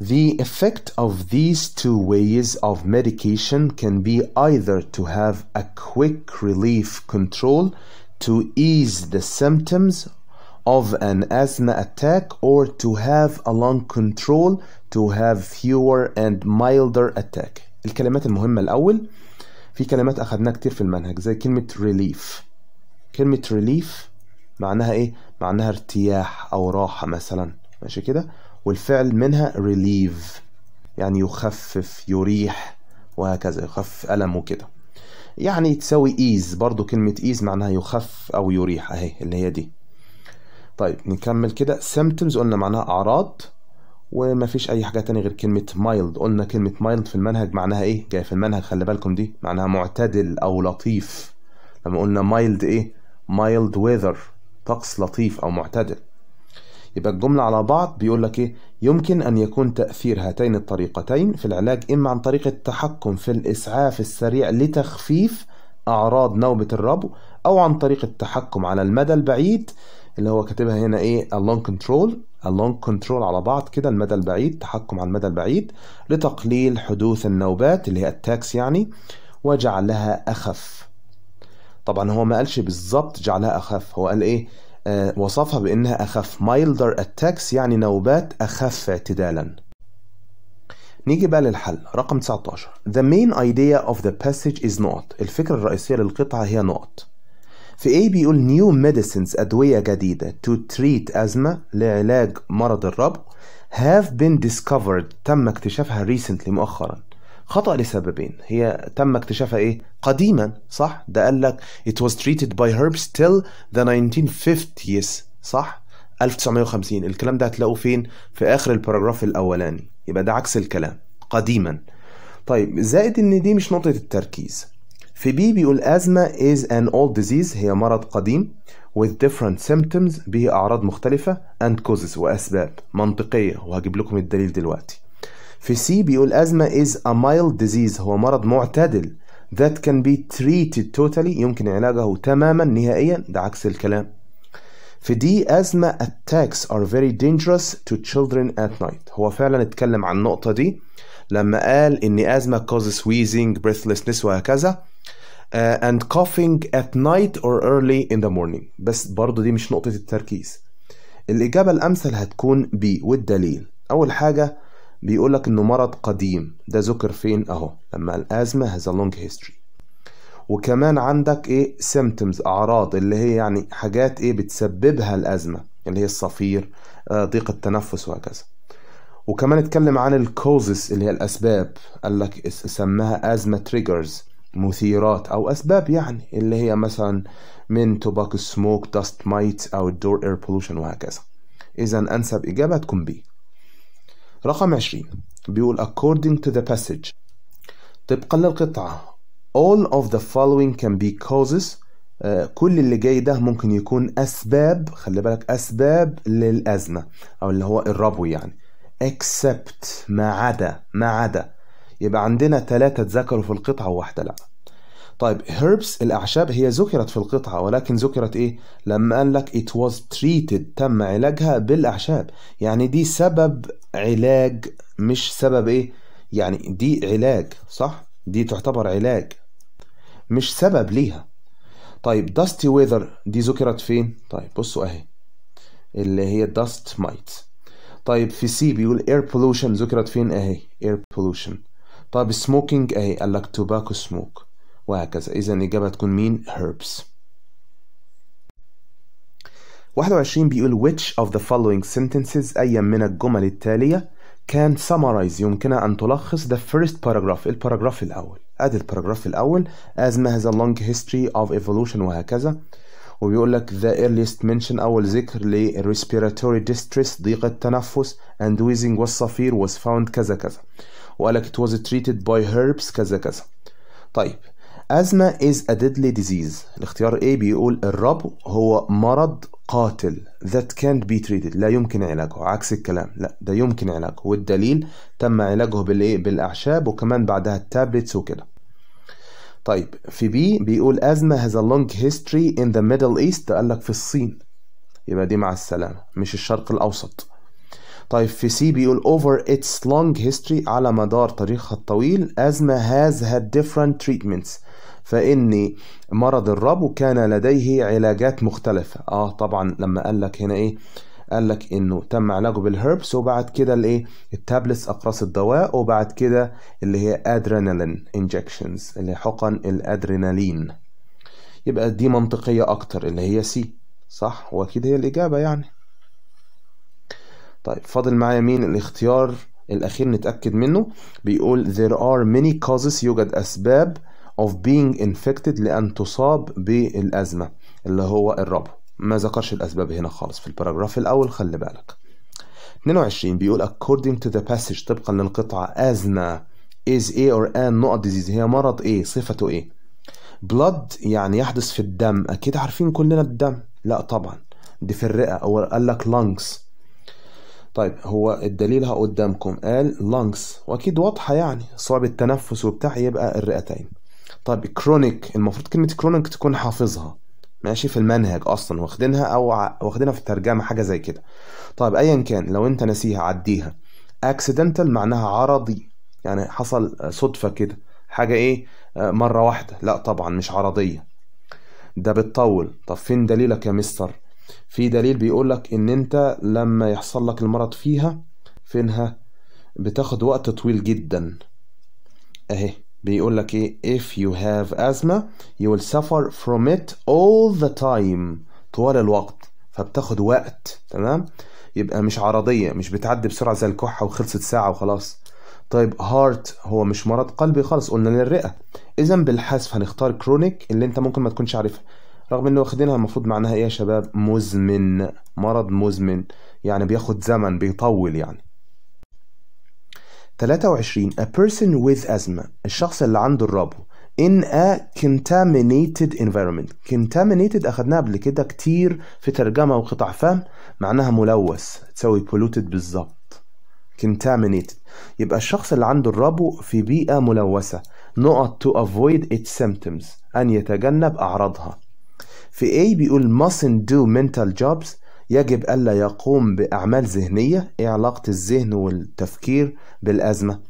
The effect of these two ways of medication can be either to have a quick relief control to ease the symptoms of an asthma attack or to have a lung control to have fewer and milder attack الكلمات المهمة الأول في كلمات أخدناها كتير في المنهج زي كلمة relief كلمة relief معناها إيه؟ معناها ارتياح أو راحة مثلا ماشي كده والفعل منها relieve يعني يخفف يريح وهكذا يخفف ألمه كده يعني تساوي ايز برضو كلمة ايز معناها يخف او يريح اهي اللي هي دي طيب نكمل كده symptoms قلنا معناها اعراض وما فيش اي حاجه تانية غير كلمه مايلد قلنا كلمه مايلد في المنهج معناها ايه جاي في المنهج خلي بالكم دي معناها معتدل او لطيف لما قلنا مايلد ايه مايلد ويذر طقس لطيف او معتدل يبقى الجملة على بعض بيقول لك إيه يمكن أن يكون تأثير هاتين الطريقتين في العلاج إما عن طريق التحكم في الإسعاف السريع لتخفيف أعراض نوبة الربو أو عن طريق التحكم على المدى البعيد اللي هو كاتبها هنا إيه اللونج كنترول اللونج كنترول على بعض كده المدى البعيد تحكم على المدى البعيد لتقليل حدوث النوبات اللي هي التاكس يعني وجعلها أخف طبعا هو ما قالش بالظبط جعلها أخف هو قال إيه آه، وصفها بأنها أخف milder attacks يعني نوبات أخف اعتدالا نيجي بقى للحل رقم 19 The main idea of the passage is not الفكرة الرئيسية للقطعة هي not في A بيقول new medicines أدوية جديدة to treat أزمة لعلاج مرض الربو have been discovered تم اكتشافها recently مؤخرا خطأ لسببين هي تم اكتشافها ايه قديما صح ده قال لك it was treated by herbs till the 1950s صح 1950 الكلام ده هتلاقوه فين في اخر الباراجراف الاولاني يبقى ده عكس الكلام قديما طيب زائد ان دي مش نقطة التركيز في بي بيقول أزمة is an old disease هي مرض قديم with different symptoms به أعراض مختلفة and causes وأسباب منطقية وهجيب لكم الدليل دلوقتي في سي بيقول أزمة is a mild disease هو مرض معتدل that can be treated totally يمكن علاجه تماما نهائيا ده عكس الكلام في دي أزمة attacks are very dangerous to children at night هو فعلا اتكلم عن النقطة دي لما قال إن أزمة causes wheezing breathlessness وهكذا uh, and coughing at night or early in the morning بس برضو دي مش نقطة التركيز الإجابة الأمثل هتكون بي والدليل أول حاجة بيقولك إنه مرض قديم ده ذكر فين أهو لما الأزمة هذا لونج هيستوري وكمان عندك إيه سيمتومز أعراض اللي هي يعني حاجات إيه بتسببها الأزمة اللي هي الصفير آه، ضيق التنفس وهكذا وكمان اتكلم عن الكوزس اللي هي الأسباب قال لك سماها أزمة تريجرز مثيرات أو أسباب يعني اللي هي مثلا من توباك سموك داست مايت أو الدور اير بولوشن وهكذا إذا أنسب إجابة تكون بيه رقم 20 بيقول according to the passage طبقا للقطعة all of the following can be causes آه كل اللي جاي ده ممكن يكون أسباب خلي بالك أسباب للأزمة أو اللي هو الربو يعني except ما عدا ما عدا يبقى عندنا ثلاثة اتذكروا في القطعة وواحدة لأ طيب herbs الأعشاب هي ذكرت في القطعة ولكن ذكرت إيه؟ لما قال لك it was treated تم علاجها بالأعشاب يعني دي سبب علاج مش سبب ايه يعني دي علاج صح دي تعتبر علاج مش سبب ليها طيب داستي ويذر دي ذكرت فين طيب بصوا اهي اللي هي داست مايت طيب في سي بيقول اير بولوشن ذكرت فين اهي اير بولوشن طيب سموكينج اهي قال لك توباكو سموك وهكذا اذا الاجابه تكون مين هيربس 21 بيقول which of the following sentences أي من الجمل التالية can summarize يمكنها أن تلخص the first paragraph الباراجراف الأول هذا الباراجراف الأول as ما has a long history of evolution وهكذا وبيقول لك the earliest mention أول ذكر ل respiratory distress ضيق التنفس and wheezing والصفير was found كذا كذا وقال لك it was treated by herbs كذا كذا طيب أزمة is a deadly disease الاختيار A بيقول الربو هو مرض قاتل that can't be treated لا يمكن علاجه عكس الكلام لا ده يمكن علاجه والدليل تم علاجه بالايه بالاعشاب وكمان بعدها التابلتس وكده طيب في بي بيقول أزمة has a long history in the Middle East قال لك في الصين يبقى دي مع السلامة مش الشرق الأوسط طيب في سي بيقول over its long history على مدار تاريخها الطويل أزمة has had different treatments فإن مرض الرب كان لديه علاجات مختلفة آه طبعا لما قال لك هنا إيه قال لك انه تم علاجه بالهربس وبعد كده الايه التابلتس اقراص الدواء وبعد كده اللي هي ادرينالين انجكشنز اللي هي حقن الادرينالين يبقى دي منطقيه اكتر اللي هي سي صح واكيد هي الاجابه يعني طيب فاضل معايا مين الاختيار الاخير نتاكد منه بيقول there are many causes يوجد اسباب of being infected لأن تصاب بالأزمة اللي هو الربو ما ذكرش الأسباب هنا خالص في الباراجراف الأول خلي بالك 22 بيقول according to the passage طبقا للقطعة أزمة is a or an not disease هي مرض ايه صفته ايه blood يعني يحدث في الدم اكيد عارفين كلنا الدم لا طبعا دي في الرئة او قال لك lungs طيب هو الدليل قدامكم قال lungs واكيد واضحة يعني صعب التنفس وبتاع يبقى الرئتين طيب كرونيك المفروض كلمة كرونيك تكون حافظها ماشي في المنهج اصلا واخدينها او واخدينها في الترجمة حاجة زي كده طيب ايا كان لو انت ناسيها عديها اكسيدنتال معناها عرضي يعني حصل صدفة كده حاجة ايه مرة واحدة لا طبعا مش عرضية ده بتطول طب فين دليلك يا مستر في دليل بيقولك ان انت لما يحصل لك المرض فيها فينها بتاخد وقت طويل جدا اهي بيقول لك ايه if you have asthma you will suffer from it all the time طوال الوقت فبتاخد وقت تمام يبقى مش عرضية مش بتعدي بسرعة زي الكحة وخلصت ساعة وخلاص طيب هارت هو مش مرض قلبي خالص قلنا للرئة إذا بالحذف هنختار chronic اللي أنت ممكن ما تكونش عارفها رغم إن واخدينها المفروض معناها إيه يا شباب مزمن مرض مزمن يعني بياخد زمن بيطول يعني 23 A person with asthma الشخص اللي عنده الربو in a contaminated environment contaminated أخدناها قبل كده كتير في ترجمة وقطع فهم معناها ملوث تساوي polluted بالظبط contaminated يبقى الشخص اللي عنده الربو في بيئة ملوثة نقط to avoid its symptoms أن يتجنب أعراضها في A بيقول mustn't do mental jobs يجب ألا يقوم بأعمال ذهنية إيه علاقة الذهن والتفكير بالأزمة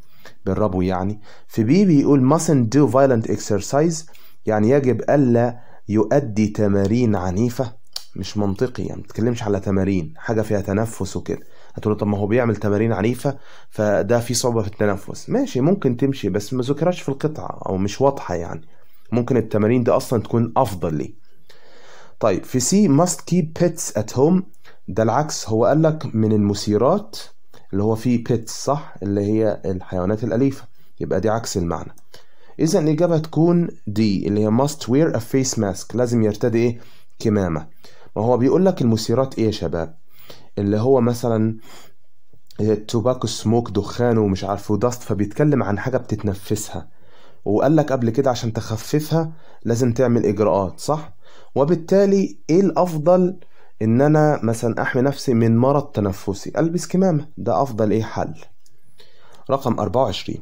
بالربو يعني في بي بيقول mustn't do violent exercise يعني يجب ألا يؤدي تمارين عنيفة مش منطقي يعني متكلمش على تمارين حاجة فيها تنفس وكده هتقول طب ما هو بيعمل تمارين عنيفة فده في صعوبة في التنفس ماشي ممكن تمشي بس ما ذكرش في القطعة أو مش واضحة يعني ممكن التمارين دي أصلا تكون أفضل ليه طيب في سي must keep pets at home ده العكس هو قال لك من المثيرات اللي هو فيه pets صح اللي هي الحيوانات الأليفة يبقى دي عكس المعنى إذا الإجابة تكون دي اللي هي must wear a face mask لازم يرتدي إيه كمامة ما هو بيقول لك المثيرات إيه يا شباب اللي هو مثلا آه، توباكو سموك دخان ومش عارفه دست فبيتكلم عن حاجة بتتنفسها وقال لك قبل كده عشان تخففها لازم تعمل إجراءات صح وبالتالي ايه الافضل ان انا مثلا احمي نفسي من مرض تنفسي البس كمامة ده افضل ايه حل رقم 24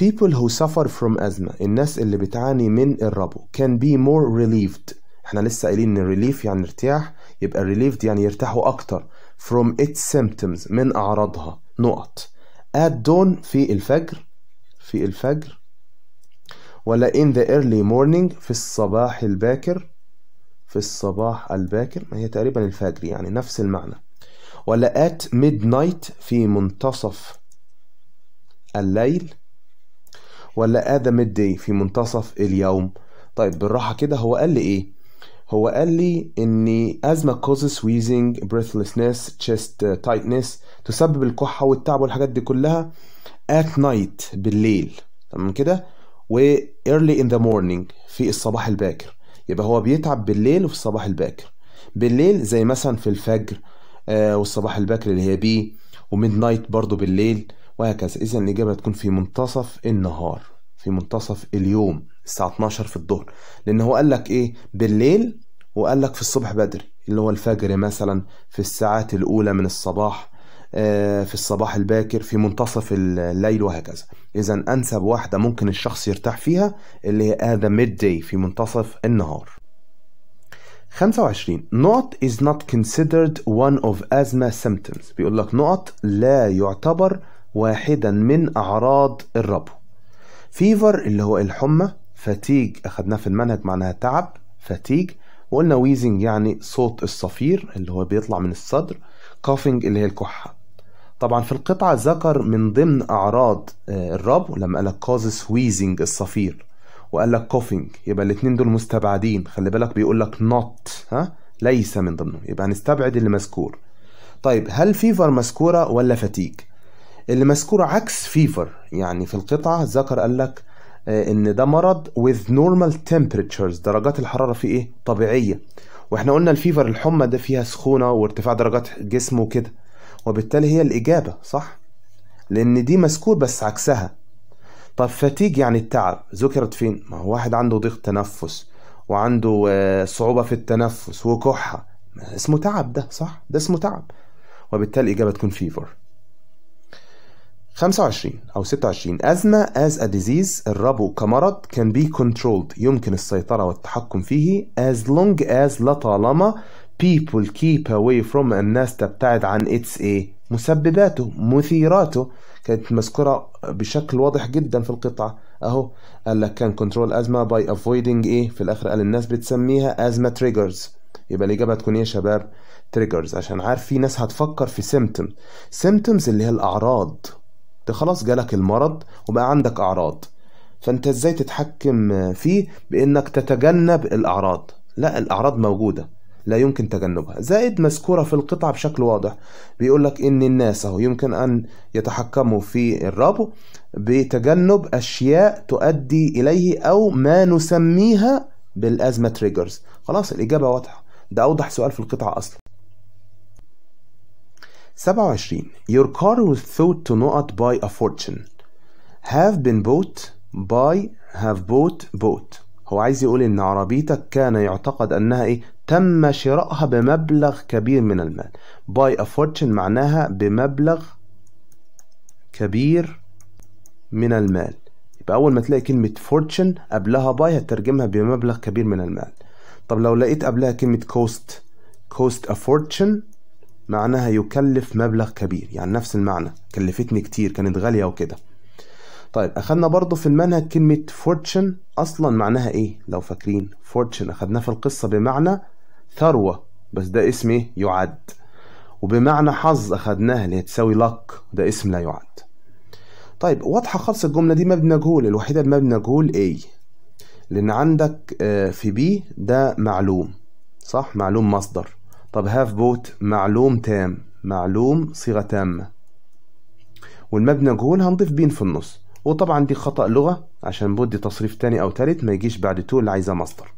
people who suffer from asthma الناس اللي بتعاني من الربو can be more relieved احنا لسه قايلين ان relief يعني ارتياح يبقى relieved يعني يرتاحوا اكتر from its symptoms من اعراضها نقط at dawn في الفجر في الفجر ولا in the early morning في الصباح الباكر في الصباح الباكر ما هي تقريبا الفجر يعني نفس المعنى ولا at midnight في منتصف الليل ولا at the midday في منتصف اليوم طيب بالراحة كده هو قال لي ايه هو قال لي ان ازمة causes wheezing breathlessness chest tightness تسبب الكحة والتعب والحاجات دي كلها at night بالليل تمام كده و early in the morning في الصباح الباكر يبقى هو بيتعب بالليل وفي الصباح الباكر بالليل زي مثلا في الفجر آه والصباح الباكر اللي هي بي وميد نايت برضه بالليل وهكذا اذا الاجابه هتكون في منتصف النهار في منتصف اليوم الساعه 12 في الظهر لان هو قال لك ايه بالليل وقال لك في الصبح بدري اللي هو الفجر مثلا في الساعات الاولى من الصباح آه، في الصباح الباكر في منتصف الليل وهكذا اذا انسب واحده ممكن الشخص يرتاح فيها اللي هي ذا ميد داي في منتصف النهار 25 نقط is not considered one of asthma symptoms بيقول لك نقط لا يعتبر واحدا من أعراض الربو فيفر اللي هو الحمى فتيج أخدناه في المنهج معناها تعب فتيج وقلنا ويزنج يعني صوت الصفير اللي هو بيطلع من الصدر كافينج اللي هي الكحة طبعا في القطعة ذكر من ضمن أعراض آه، الربو لما قال لك causes wheezing الصفير وقال لك coughing يبقى الاتنين دول مستبعدين خلي بالك بيقول لك نوت ها ليس من ضمنهم يبقى هنستبعد اللي مذكور طيب هل فيفر مذكورة ولا فتيك اللي مذكور عكس فيفر يعني في القطعة ذكر قال لك آه، ان ده مرض with normal temperatures درجات الحرارة فيه ايه طبيعية واحنا قلنا الفيفر الحمى ده فيها سخونة وارتفاع درجات جسمه وكده وبالتالي هي الإجابة صح؟ لأن دي مذكور بس عكسها طب فتيج يعني التعب ذكرت فين؟ ما هو واحد عنده ضيق تنفس وعنده آه، صعوبة في التنفس وكحة اسمه تعب ده صح؟ ده اسمه تعب وبالتالي الإجابة تكون فيفر 25 أو 26 أزمة as a disease الربو كمرض can be controlled يمكن السيطرة والتحكم فيه as long as لطالما people keep away from الناس تبتعد عن its ايه مسبباته مثيراته كانت مذكورة بشكل واضح جدا في القطعة اهو قال لك كان كنترول ازمة by avoiding ايه في الاخر قال الناس بتسميها ازمة triggers يبقى الإجابة هتكون إيه يا شباب؟ تريجرز عشان عارف في ناس هتفكر في symptom symptoms اللي هي الأعراض ده خلاص جالك المرض وبقى عندك أعراض فأنت إزاي تتحكم فيه بإنك تتجنب الأعراض لا الأعراض موجودة لا يمكن تجنبها زائد مذكورة في القطعة بشكل واضح بيقول لك إن الناس يمكن أن يتحكموا في الربو بتجنب أشياء تؤدي إليه أو ما نسميها بالأزمة تريجرز خلاص الإجابة واضحة ده أوضح سؤال في القطعة أصلا 27 Your car was thought to not buy a fortune have been bought by have bought bought هو عايز يقول ان عربيتك كان يعتقد انها ايه تم شرائها بمبلغ كبير من المال باي a fortune معناها بمبلغ كبير من المال يبقى اول ما تلاقي كلمة fortune قبلها باي هترجمها بمبلغ كبير من المال طب لو لقيت قبلها كلمة cost cost a fortune معناها يكلف مبلغ كبير يعني نفس المعنى كلفتني كتير كانت غالية وكده طيب أخدنا برضو في المنهج كلمة فورتشن أصلا معناها إيه لو فاكرين فورتشن أخدناه في القصة بمعنى ثروة بس ده اسم إيه يعد وبمعنى حظ أخدناها اللي تساوي لك ده اسم لا يعد طيب واضحة خالص الجملة دي مبني جهول الوحيدة بمبني جهول ايه لأن عندك آه، في بي ده معلوم صح معلوم مصدر طب هاف بوت معلوم تام معلوم صيغة تامة والمبني جهول هنضيف بين في النص وطبعا دي خطأ لغة عشان بدي تصريف تاني أو تالت ما يجيش بعد تو اللي عايزة مصدر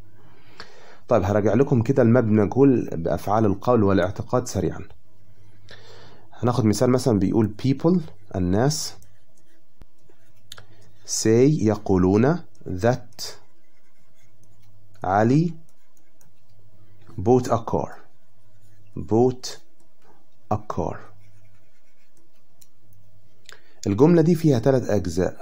طيب هراجع لكم كده المبنى مجهول بأفعال القول والاعتقاد سريعا هناخد مثال مثلا بيقول people الناس say يقولون that علي bought a car bought a car الجملة دي فيها ثلاث أجزاء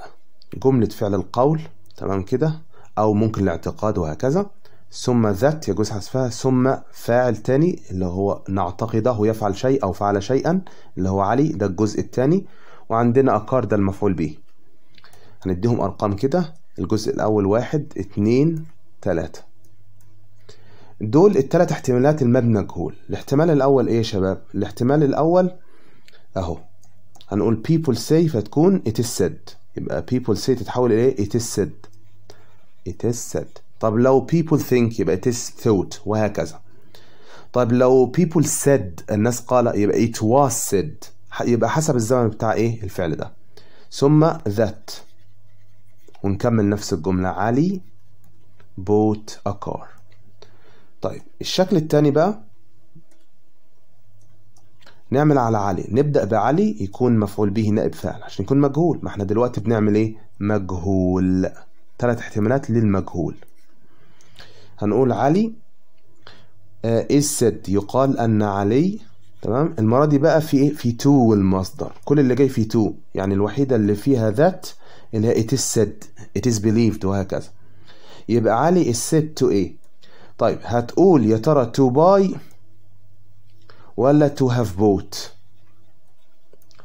جملة فعل القول تمام كده أو ممكن الاعتقاد وهكذا ثم ذات يجوز حذفها ثم فاعل تاني اللي هو نعتقده يفعل شيء أو فعل شيئا اللي هو علي ده الجزء التاني وعندنا أكار ده المفعول به هنديهم أرقام كده الجزء الأول واحد اتنين تلاتة دول التلات احتمالات المبنى مجهول الاحتمال الأول إيه يا شباب؟ الاحتمال الأول أهو هنقول people say فتكون it is said يبقى people say تتحول إلى إيه؟ it is said it is said طب لو people think يبقى it is thought وهكذا طب لو people said الناس قال يبقى it was said يبقى حسب الزمن بتاع ايه الفعل ده ثم that ونكمل نفس الجملة علي bought a car طيب الشكل التاني بقى نعمل على علي نبدأ بعلي يكون مفعول به نائب فاعل عشان يكون مجهول ما احنا دلوقتي بنعمل ايه مجهول ثلاث احتمالات للمجهول هنقول علي آه الست يقال ان علي تمام المرة دي بقى في ايه في تو المصدر كل اللي جاي في تو يعني الوحيدة اللي فيها ذات اللي هي ات is said ات از بيليفد وهكذا يبقى علي is said تو ايه طيب هتقول يا ترى تو باي ولا to have بوت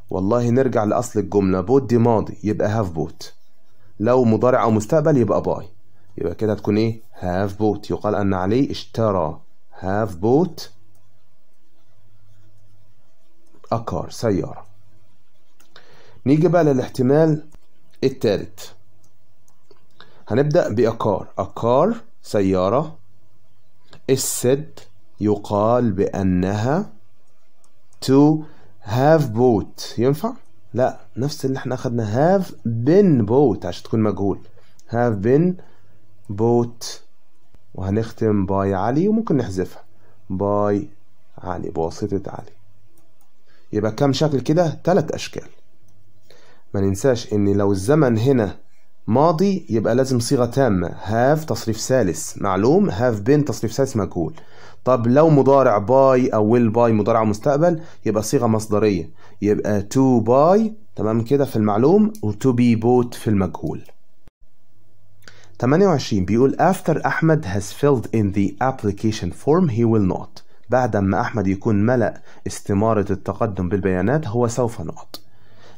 والله نرجع لأصل الجملة بوت دي ماضي يبقى have بوت لو مضارع أو مستقبل يبقى باي يبقى كده تكون إيه have بوت يقال أن عليه اشترى have بوت أكار سيارة نيجي بقى للاحتمال التالت هنبدأ بأكار أكار سيارة السد يقال بأنها to have bought ينفع؟ لا نفس اللي احنا اخدنا have been bought عشان تكون مجهول have been bought وهنختم باي علي وممكن نحذفها باي علي بواسطة علي يبقى كم شكل كده؟ تلات أشكال ما ننساش إن لو الزمن هنا ماضي يبقى لازم صيغة تامة have تصريف ثالث معلوم have been تصريف ثالث مجهول طب لو مضارع باي او ويل باي مضارع مستقبل يبقى صيغه مصدريه يبقى تو باي تمام كده في المعلوم و بي بوت في المجهول 28 بيقول after احمد has filled in the application form he will not بعد ما احمد يكون ملأ استماره التقدم بالبيانات هو سوف not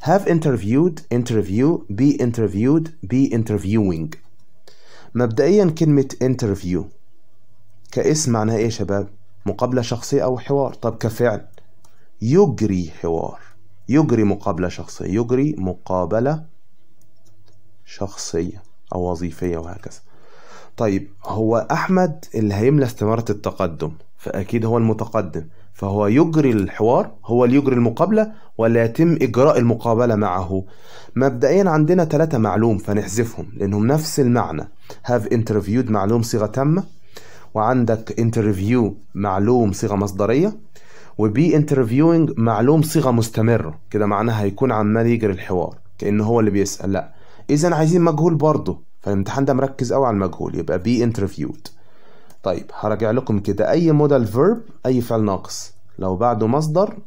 have interviewed interview be interviewed be interviewing مبدئيا كلمة interview كاسم معناها ايه يا شباب مقابلة شخصية او حوار طب كفعل يجري حوار يجري مقابلة شخصية يجري مقابلة شخصية او وظيفية وهكذا طيب هو احمد اللي هيملى استمارة التقدم فاكيد هو المتقدم فهو يجري الحوار هو اللي يجري المقابلة ولا يتم إجراء المقابلة معه مبدئيا عندنا ثلاثة معلوم فنحذفهم لأنهم نفس المعنى have interviewed معلوم صيغة تامة وعندك انترفيو معلوم صيغه مصدريه وبي انترفيوينج معلوم صيغه مستمره كده معناها هيكون عمال يجري الحوار كان هو اللي بيسال لا اذا عايزين مجهول برضه فالامتحان ده مركز قوي على المجهول يبقى بي انترفيود طيب هراجع لكم كده اي مودال فيرب اي فعل ناقص لو بعده مصدر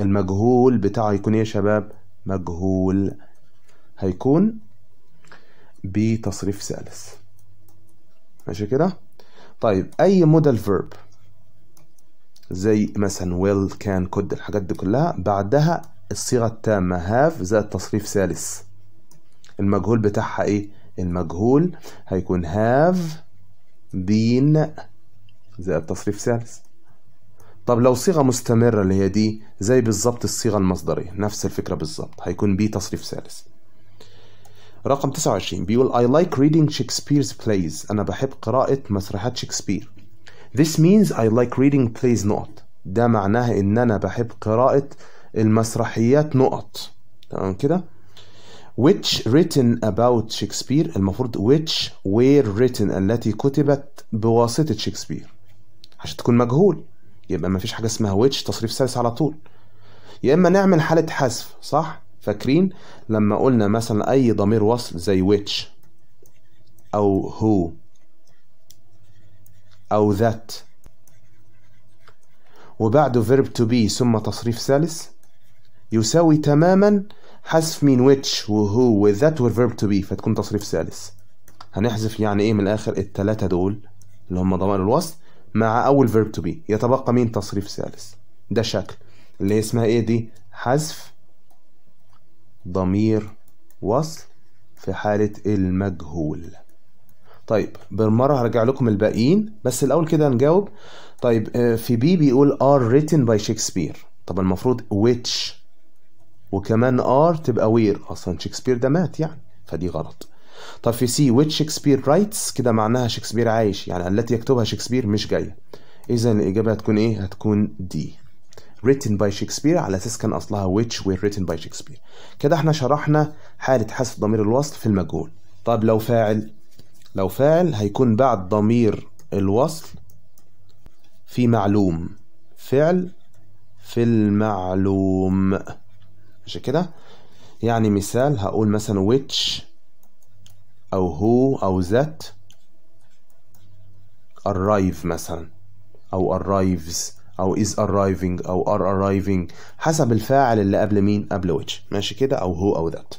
المجهول بتاعه يكون ايه يا شباب مجهول هيكون بتصريف ثالث ماشي كده طيب اي مودال فيرب زي مثلا ويل كان كود الحاجات دي كلها بعدها الصيغه التامه هاف زائد تصريف ثالث المجهول بتاعها ايه المجهول هيكون هاف بين زائد تصريف ثالث طب لو صيغه مستمره اللي هي دي زي بالظبط الصيغه المصدريه نفس الفكره بالظبط هيكون بي تصريف ثالث رقم 29 بيقول I like reading Shakespeare's plays أنا بحب قراءة مسرحات شكسبير This means I like reading plays نقط ده معناها إن أنا بحب قراءة المسرحيات نقط تمام كده which written about Shakespeare المفروض which were written التي كتبت بواسطة شكسبير عشان تكون مجهول يبقى ما فيش حاجة اسمها which تصريف سلس على طول يا إما نعمل حالة حذف صح فاكرين لما قلنا مثلا اي ضمير وصل زي which او who او that وبعده verb to be ثم تصريف ثالث يساوي تماما حذف مين which وهو وذات verb to be فتكون تصريف ثالث هنحذف يعني ايه من الاخر التلاتة دول اللي هم ضمائر الوصل مع اول verb to be يتبقى مين تصريف ثالث ده شكل اللي اسمها ايه دي حذف ضمير وصل في حالة المجهول طيب بالمرة هرجع لكم الباقيين بس الأول كده نجاوب طيب آه، في بي بيقول are written by Shakespeare طب المفروض which وكمان ار تبقى وير أصلا شكسبير ده مات يعني فدي غلط طب في سي which شكسبير writes كده معناها شكسبير عايش يعني التي يكتبها شكسبير مش جاية إذا الإجابة هتكون إيه؟ هتكون دي written by Shakespeare على أساس كان أصلها which were written by Shakespeare كده احنا شرحنا حالة حذف ضمير الوصل في المجهول طب لو فاعل لو فاعل هيكون بعد ضمير الوصل في معلوم فعل في المعلوم مش كده يعني مثال هقول مثلا which أو who أو that arrive مثلا أو arrives او is arriving او are arriving حسب الفاعل اللي قبل مين قبل which ماشي كده او هو او ذات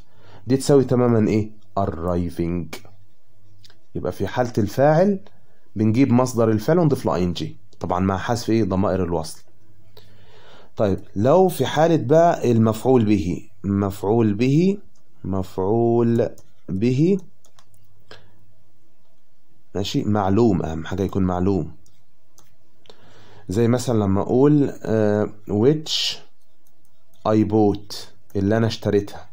دي تساوي تماما ايه arriving يبقى في حالة الفاعل بنجيب مصدر الفعل ونضيف له ing طبعا مع حذف ايه ضمائر الوصل طيب لو في حالة بقى المفعول به مفعول به مفعول به ماشي معلوم اهم حاجة يكون معلوم زي مثلا لما اقول آه، which I bought اللي انا اشتريتها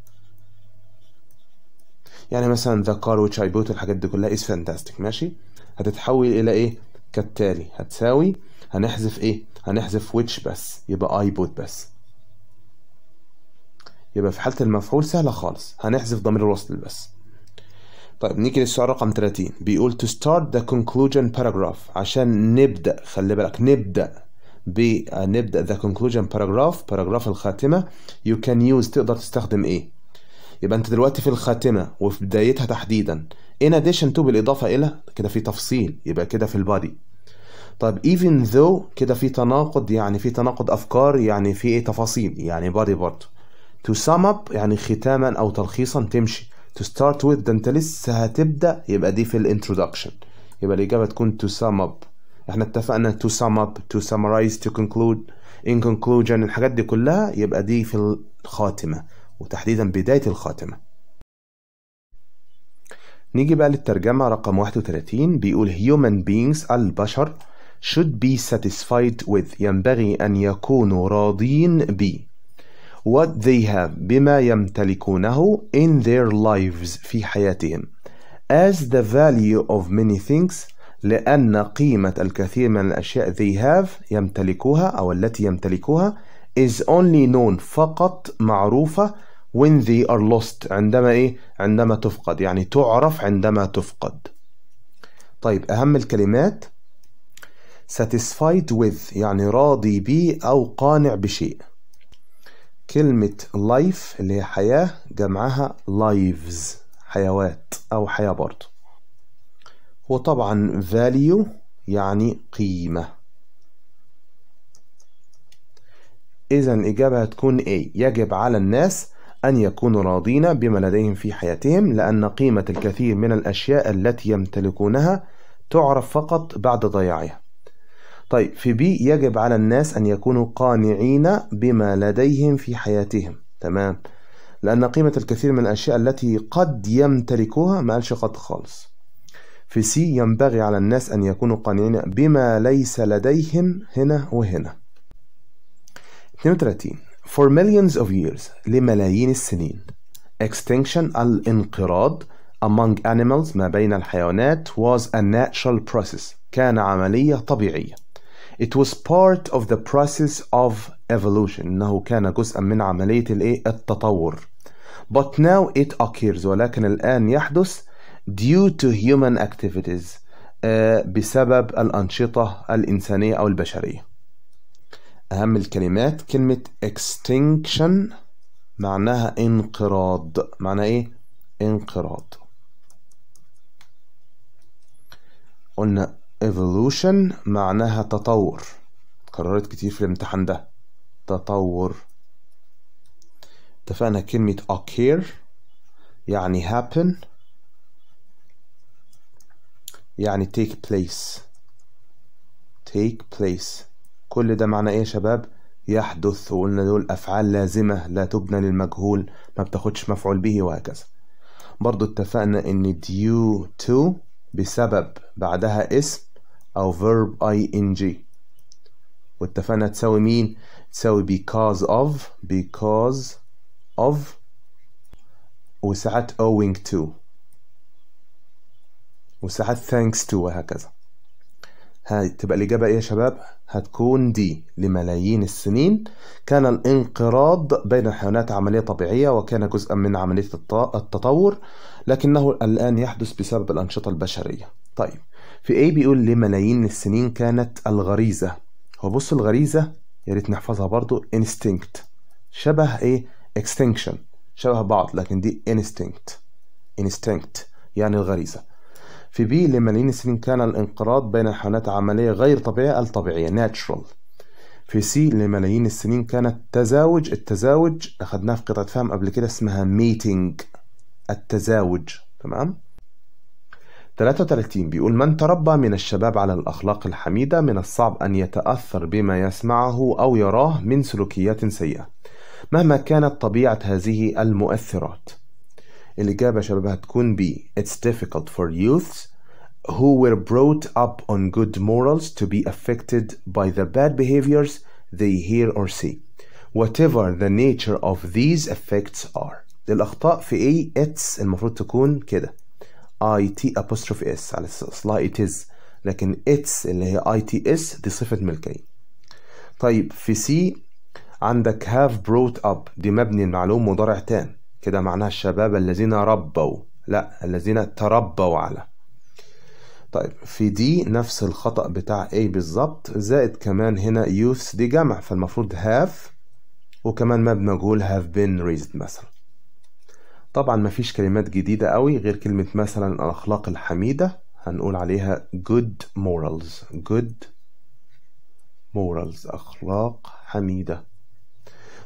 يعني مثلا the car which I bought الحاجات دي كلها is fantastic ماشي هتتحول الى ايه كالتالي هتساوي هنحذف ايه هنحذف which بس يبقى I bought بس يبقى في حالة المفعول سهلة خالص هنحذف ضمير الوصل بس طيب نيجي للسؤال رقم 30 بيقول to start the conclusion paragraph عشان نبدأ خلي بالك نبدأ بنبدأ آه، the conclusion paragraph paragraph الخاتمة you can use تقدر تستخدم ايه يبقى انت دلوقتي في الخاتمة وفي بدايتها تحديدا in addition to بالإضافة إلى كده في تفصيل يبقى كده في البادي طيب even though كده في تناقض يعني في تناقض أفكار يعني في ايه تفاصيل يعني بادي برضه to sum up يعني ختاما أو تلخيصا تمشي to start with ده انت لسه هتبدأ يبقى دي في الانترودكشن يبقى الإجابة تكون to sum up احنا اتفقنا to sum up to summarize to conclude in conclusion الحاجات دي كلها يبقى دي في الخاتمة وتحديدا بداية الخاتمة نيجي بقى للترجمة رقم 31 بيقول human beings البشر should be satisfied with ينبغي أن يكونوا راضين بي what they have بما يمتلكونه in their lives في حياتهم as the value of many things لأن قيمة الكثير من الأشياء they have يمتلكوها أو التي يمتلكوها is only known فقط معروفة when they are lost عندما إيه؟ عندما تفقد يعني تعرف عندما تفقد طيب أهم الكلمات satisfied with يعني راضي به أو قانع بشيء كلمة life اللي هي حياة جمعها lives حيوات أو حياة برضو وطبعا value يعني قيمة إذا الإجابة هتكون A يجب على الناس أن يكونوا راضين بما لديهم في حياتهم لأن قيمة الكثير من الأشياء التي يمتلكونها تعرف فقط بعد ضياعها طيب في بي يجب على الناس أن يكونوا قانعين بما لديهم في حياتهم تمام لأن قيمة الكثير من الأشياء التي قد يمتلكوها ما قالش قد خالص في سي ينبغي على الناس أن يكونوا قانعين بما ليس لديهم هنا وهنا 32 For millions of years لملايين السنين Extinction الانقراض among animals ما بين الحيوانات was a natural process كان عملية طبيعية It was part of the process of evolution إنه كان جزءا من عملية الإيه؟ التطور But now it occurs ولكن الآن يحدث due to human activities آه، بسبب الأنشطة الإنسانية أو البشرية أهم الكلمات كلمة extinction معناها انقراض معناها إيه؟ انقراض قلنا evolution معناها تطور اتكررت كتير في الامتحان ده تطور اتفقنا كلمة occur يعني happen يعني take place take place كل ده معناه ايه يا شباب يحدث وقلنا دول أفعال لازمة لا تبنى للمجهول ما بتاخدش مفعول به وهكذا برضو اتفقنا ان due to بسبب بعدها اسم أو verb ing واتفقنا تساوي مين؟ تساوي because of because of وساعات owing to وساعات thanks to وهكذا هاي تبقى الإجابة إيه يا شباب؟ هتكون دي لملايين السنين كان الانقراض بين الحيوانات عملية طبيعية وكان جزءا من عملية التطور لكنه الآن يحدث بسبب الأنشطة البشرية طيب في ايه بيقول لملايين السنين كانت الغريزة هو بص الغريزة يا ريت نحفظها برضو instinct شبه ايه extinction شبه بعض لكن دي instinct instinct يعني الغريزة في بي لملايين السنين كان الانقراض بين الحيوانات عملية غير طبيعية الطبيعية natural في سي لملايين السنين كانت تزاوج التزاوج أخدناه في قطعة فهم قبل كده اسمها ميتينج التزاوج تمام 33 بيقول من تربى من الشباب على الأخلاق الحميدة من الصعب أن يتأثر بما يسمعه أو يراه من سلوكيات سيئة مهما كانت طبيعة هذه المؤثرات الإجابة شباب هتكون ب It's difficult for youths who were brought up on good morals to be affected by the bad behaviors they hear or see whatever the nature of these effects are الأخطاء في إيه it's المفروض تكون كده اي تي ابوستروف اس على اصلها اتز لكن اتس اللي هي اي تي اس دي صفة ملكية طيب في سي عندك هاف بروت اب دي مبني المعلوم مضارع تام كده معناها الشباب الذين ربوا لا الذين تربوا على طيب في دي نفس الخطأ بتاع اي بالظبط زائد كمان هنا يوث دي جمع فالمفروض هاف وكمان مبنى مجهول هاف بين ريزد مثلا طبعا مفيش كلمات جديدة قوي غير كلمة مثلا الأخلاق الحميدة هنقول عليها good morals good morals أخلاق حميدة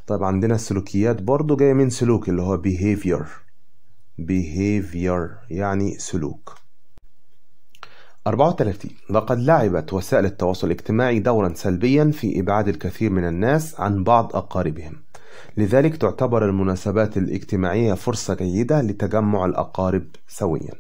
طيب عندنا السلوكيات برضو جاية من سلوك اللي هو behavior behavior يعني سلوك 34 لقد لعبت وسائل التواصل الاجتماعي دورا سلبيا في إبعاد الكثير من الناس عن بعض أقاربهم لذلك تعتبر المناسبات الاجتماعية فرصة جيدة لتجمع الأقارب سويا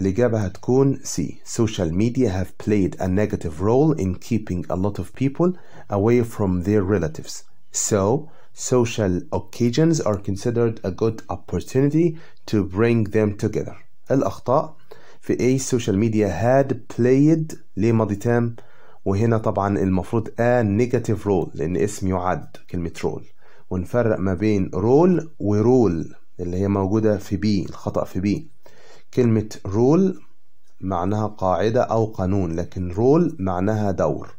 الإجابة هتكون C Social media have played a negative role in keeping a lot of people away from their relatives So, social occasions are considered a good opportunity to bring them together الأخطاء في A social media had played ليه ماضي تام وهنا طبعا المفروض a negative role لأن اسم يعد كلمة role ونفرق ما بين رول ورول اللي هي موجودة في بي الخطأ في بي كلمة رول معناها قاعدة أو قانون لكن رول معناها دور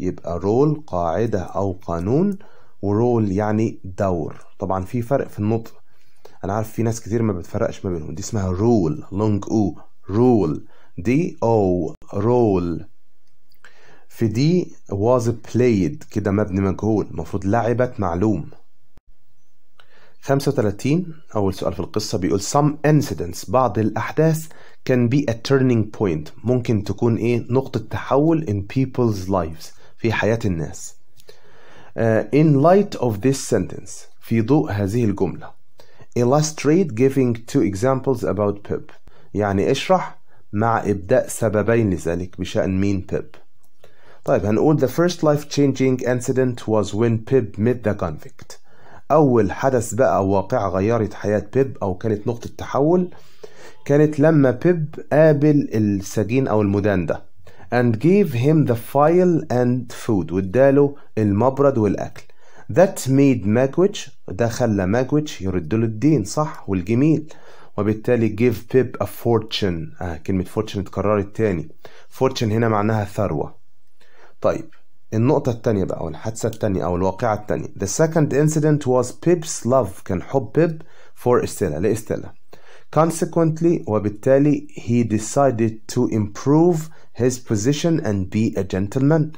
يبقى رول قاعدة أو قانون ورول يعني دور طبعا في فرق في النطق أنا عارف في ناس كتير ما بتفرقش ما بينهم دي اسمها رول لونج أو رول دي أو رول في دي was played كده مبني مجهول المفروض لعبت معلوم 35 أول سؤال في القصة بيقول some incidents بعض الأحداث can be a turning point ممكن تكون إيه نقطة تحول in people's lives في حياة الناس uh, in light of this sentence في ضوء هذه الجملة illustrate giving two examples about Pip يعني اشرح مع إبداء سببين لذلك بشأن مين Pip طيب هنقول the first life changing incident was when Pip met the convict أول حدث بقى أو واقعة غيرت حياة بيب أو كانت نقطة تحول كانت لما بيب قابل السجين أو المدان ده and gave him the file and food واداله المبرد والأكل that made ماجويتش ده خلى ماجويتش يرد له الدين صح والجميل وبالتالي give بيب a fortune آه كلمة fortune اتكررت تاني fortune هنا معناها ثروة طيب النقطة الثانية بقى أو الحادثة الثانية أو الواقعة الثانية The second incident was Pip's love كان حب بيب for Estella لإستيلا Consequently وبالتالي he decided to improve his position and be a gentleman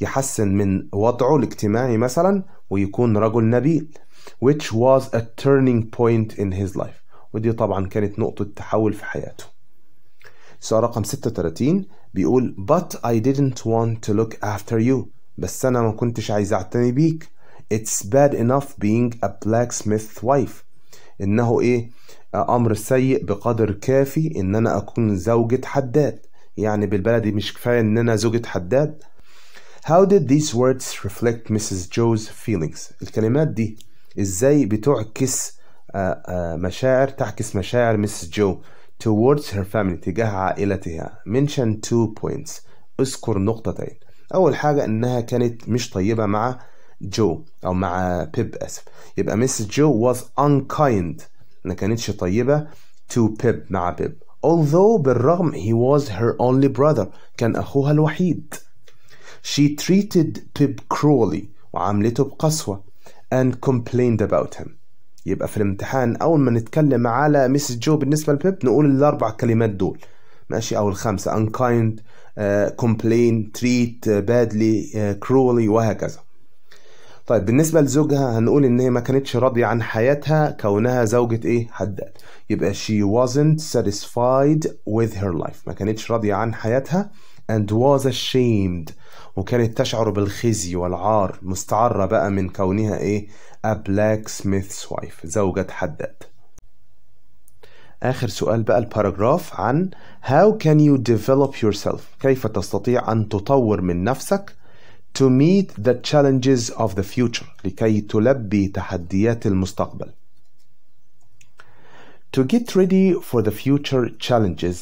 يحسن من وضعه الاجتماعي مثلا ويكون رجل نبيل which was a turning point in his life ودي طبعا كانت نقطة تحول في حياته سؤال رقم 36 بيقول but I didn't want to look after you بس أنا ما كنتش عايز أعتني بيك it's bad enough being a blacksmith wife إنه إيه أمر سيء بقدر كافي إن أنا أكون زوجة حداد يعني بالبلدي مش كفاية إن أنا زوجة حداد How did these words reflect Mrs. Joe's feelings الكلمات دي إزاي بتعكس آه، آه، مشاعر تعكس مشاعر Mrs. Joe towards her family تجاه عائلتها mention two points اذكر نقطتين أول حاجة إنها كانت مش طيبة مع جو أو مع بيب أسف يبقى ميس جو was unkind ما كانتش طيبة to بيب مع بيب although بالرغم he was her only brother كان أخوها الوحيد she treated Pip cruelly وعاملته بقسوة and complained about him يبقى في الامتحان أول ما نتكلم على ميسيس جو بالنسبة لبيب نقول الأربع كلمات دول ماشي أو الخمسة unkind آه، complain treat آه، badly آه، cruelly وهكذا طيب بالنسبة لزوجها هنقول إن هي ما كانتش راضية عن حياتها كونها زوجة إيه حداد يبقى she wasn't satisfied with her life ما كانتش راضية عن حياتها and was ashamed وكانت تشعر بالخزي والعار مستعرة بقى من كونها إيه A blacksmith's wife زوجة حداد آخر سؤال بقى الباراجراف عن How can you develop yourself كيف تستطيع أن تطور من نفسك to meet the challenges of the future لكي تلبي تحديات المستقبل To get ready for the future challenges,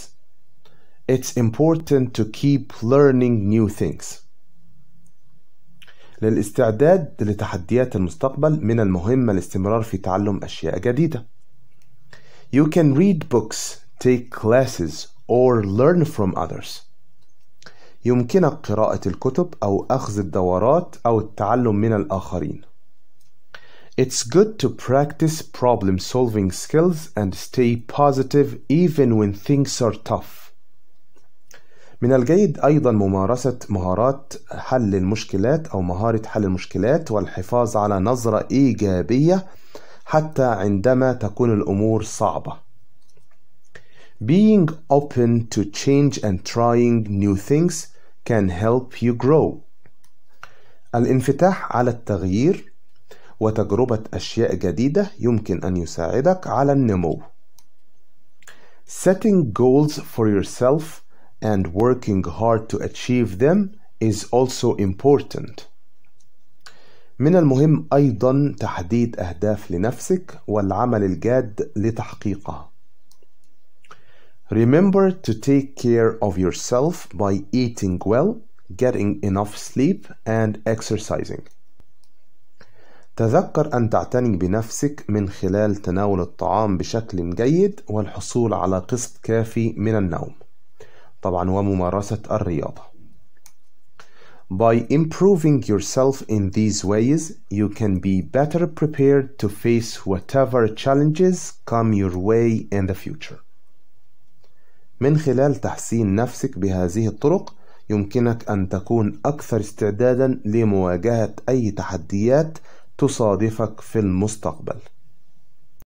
it's important to keep learning new things. للاستعداد لتحديات المستقبل من المهم الاستمرار في تعلم أشياء جديدة. You can read books, take classes, or learn from others. يمكنك قراءة الكتب أو أخذ الدورات أو التعلم من الآخرين. It's good to practice problem solving skills and stay positive even when things are tough. من الجيد أيضا ممارسة مهارات حل المشكلات أو مهارة حل المشكلات والحفاظ على نظرة إيجابية حتى عندما تكون الأمور صعبة. Being open to change and trying new things can help you grow. الانفتاح على التغيير وتجربة أشياء جديدة يمكن أن يساعدك على النمو. Setting goals for yourself and working hard to achieve them is also important. من المهم أيضا تحديد أهداف لنفسك والعمل الجاد لتحقيقها. Remember to take care of yourself by eating well, getting enough sleep and exercising. تذكر أن تعتني بنفسك من خلال تناول الطعام بشكل جيد والحصول على قسط كافي من النوم. طبعا وممارسة الرياضة By improving yourself in these ways, you can be better prepared to face whatever challenges come your way in the future. من خلال تحسين نفسك بهذه الطرق، يمكنك أن تكون أكثر استعدادا لمواجهة أي تحديات تصادفك في المستقبل.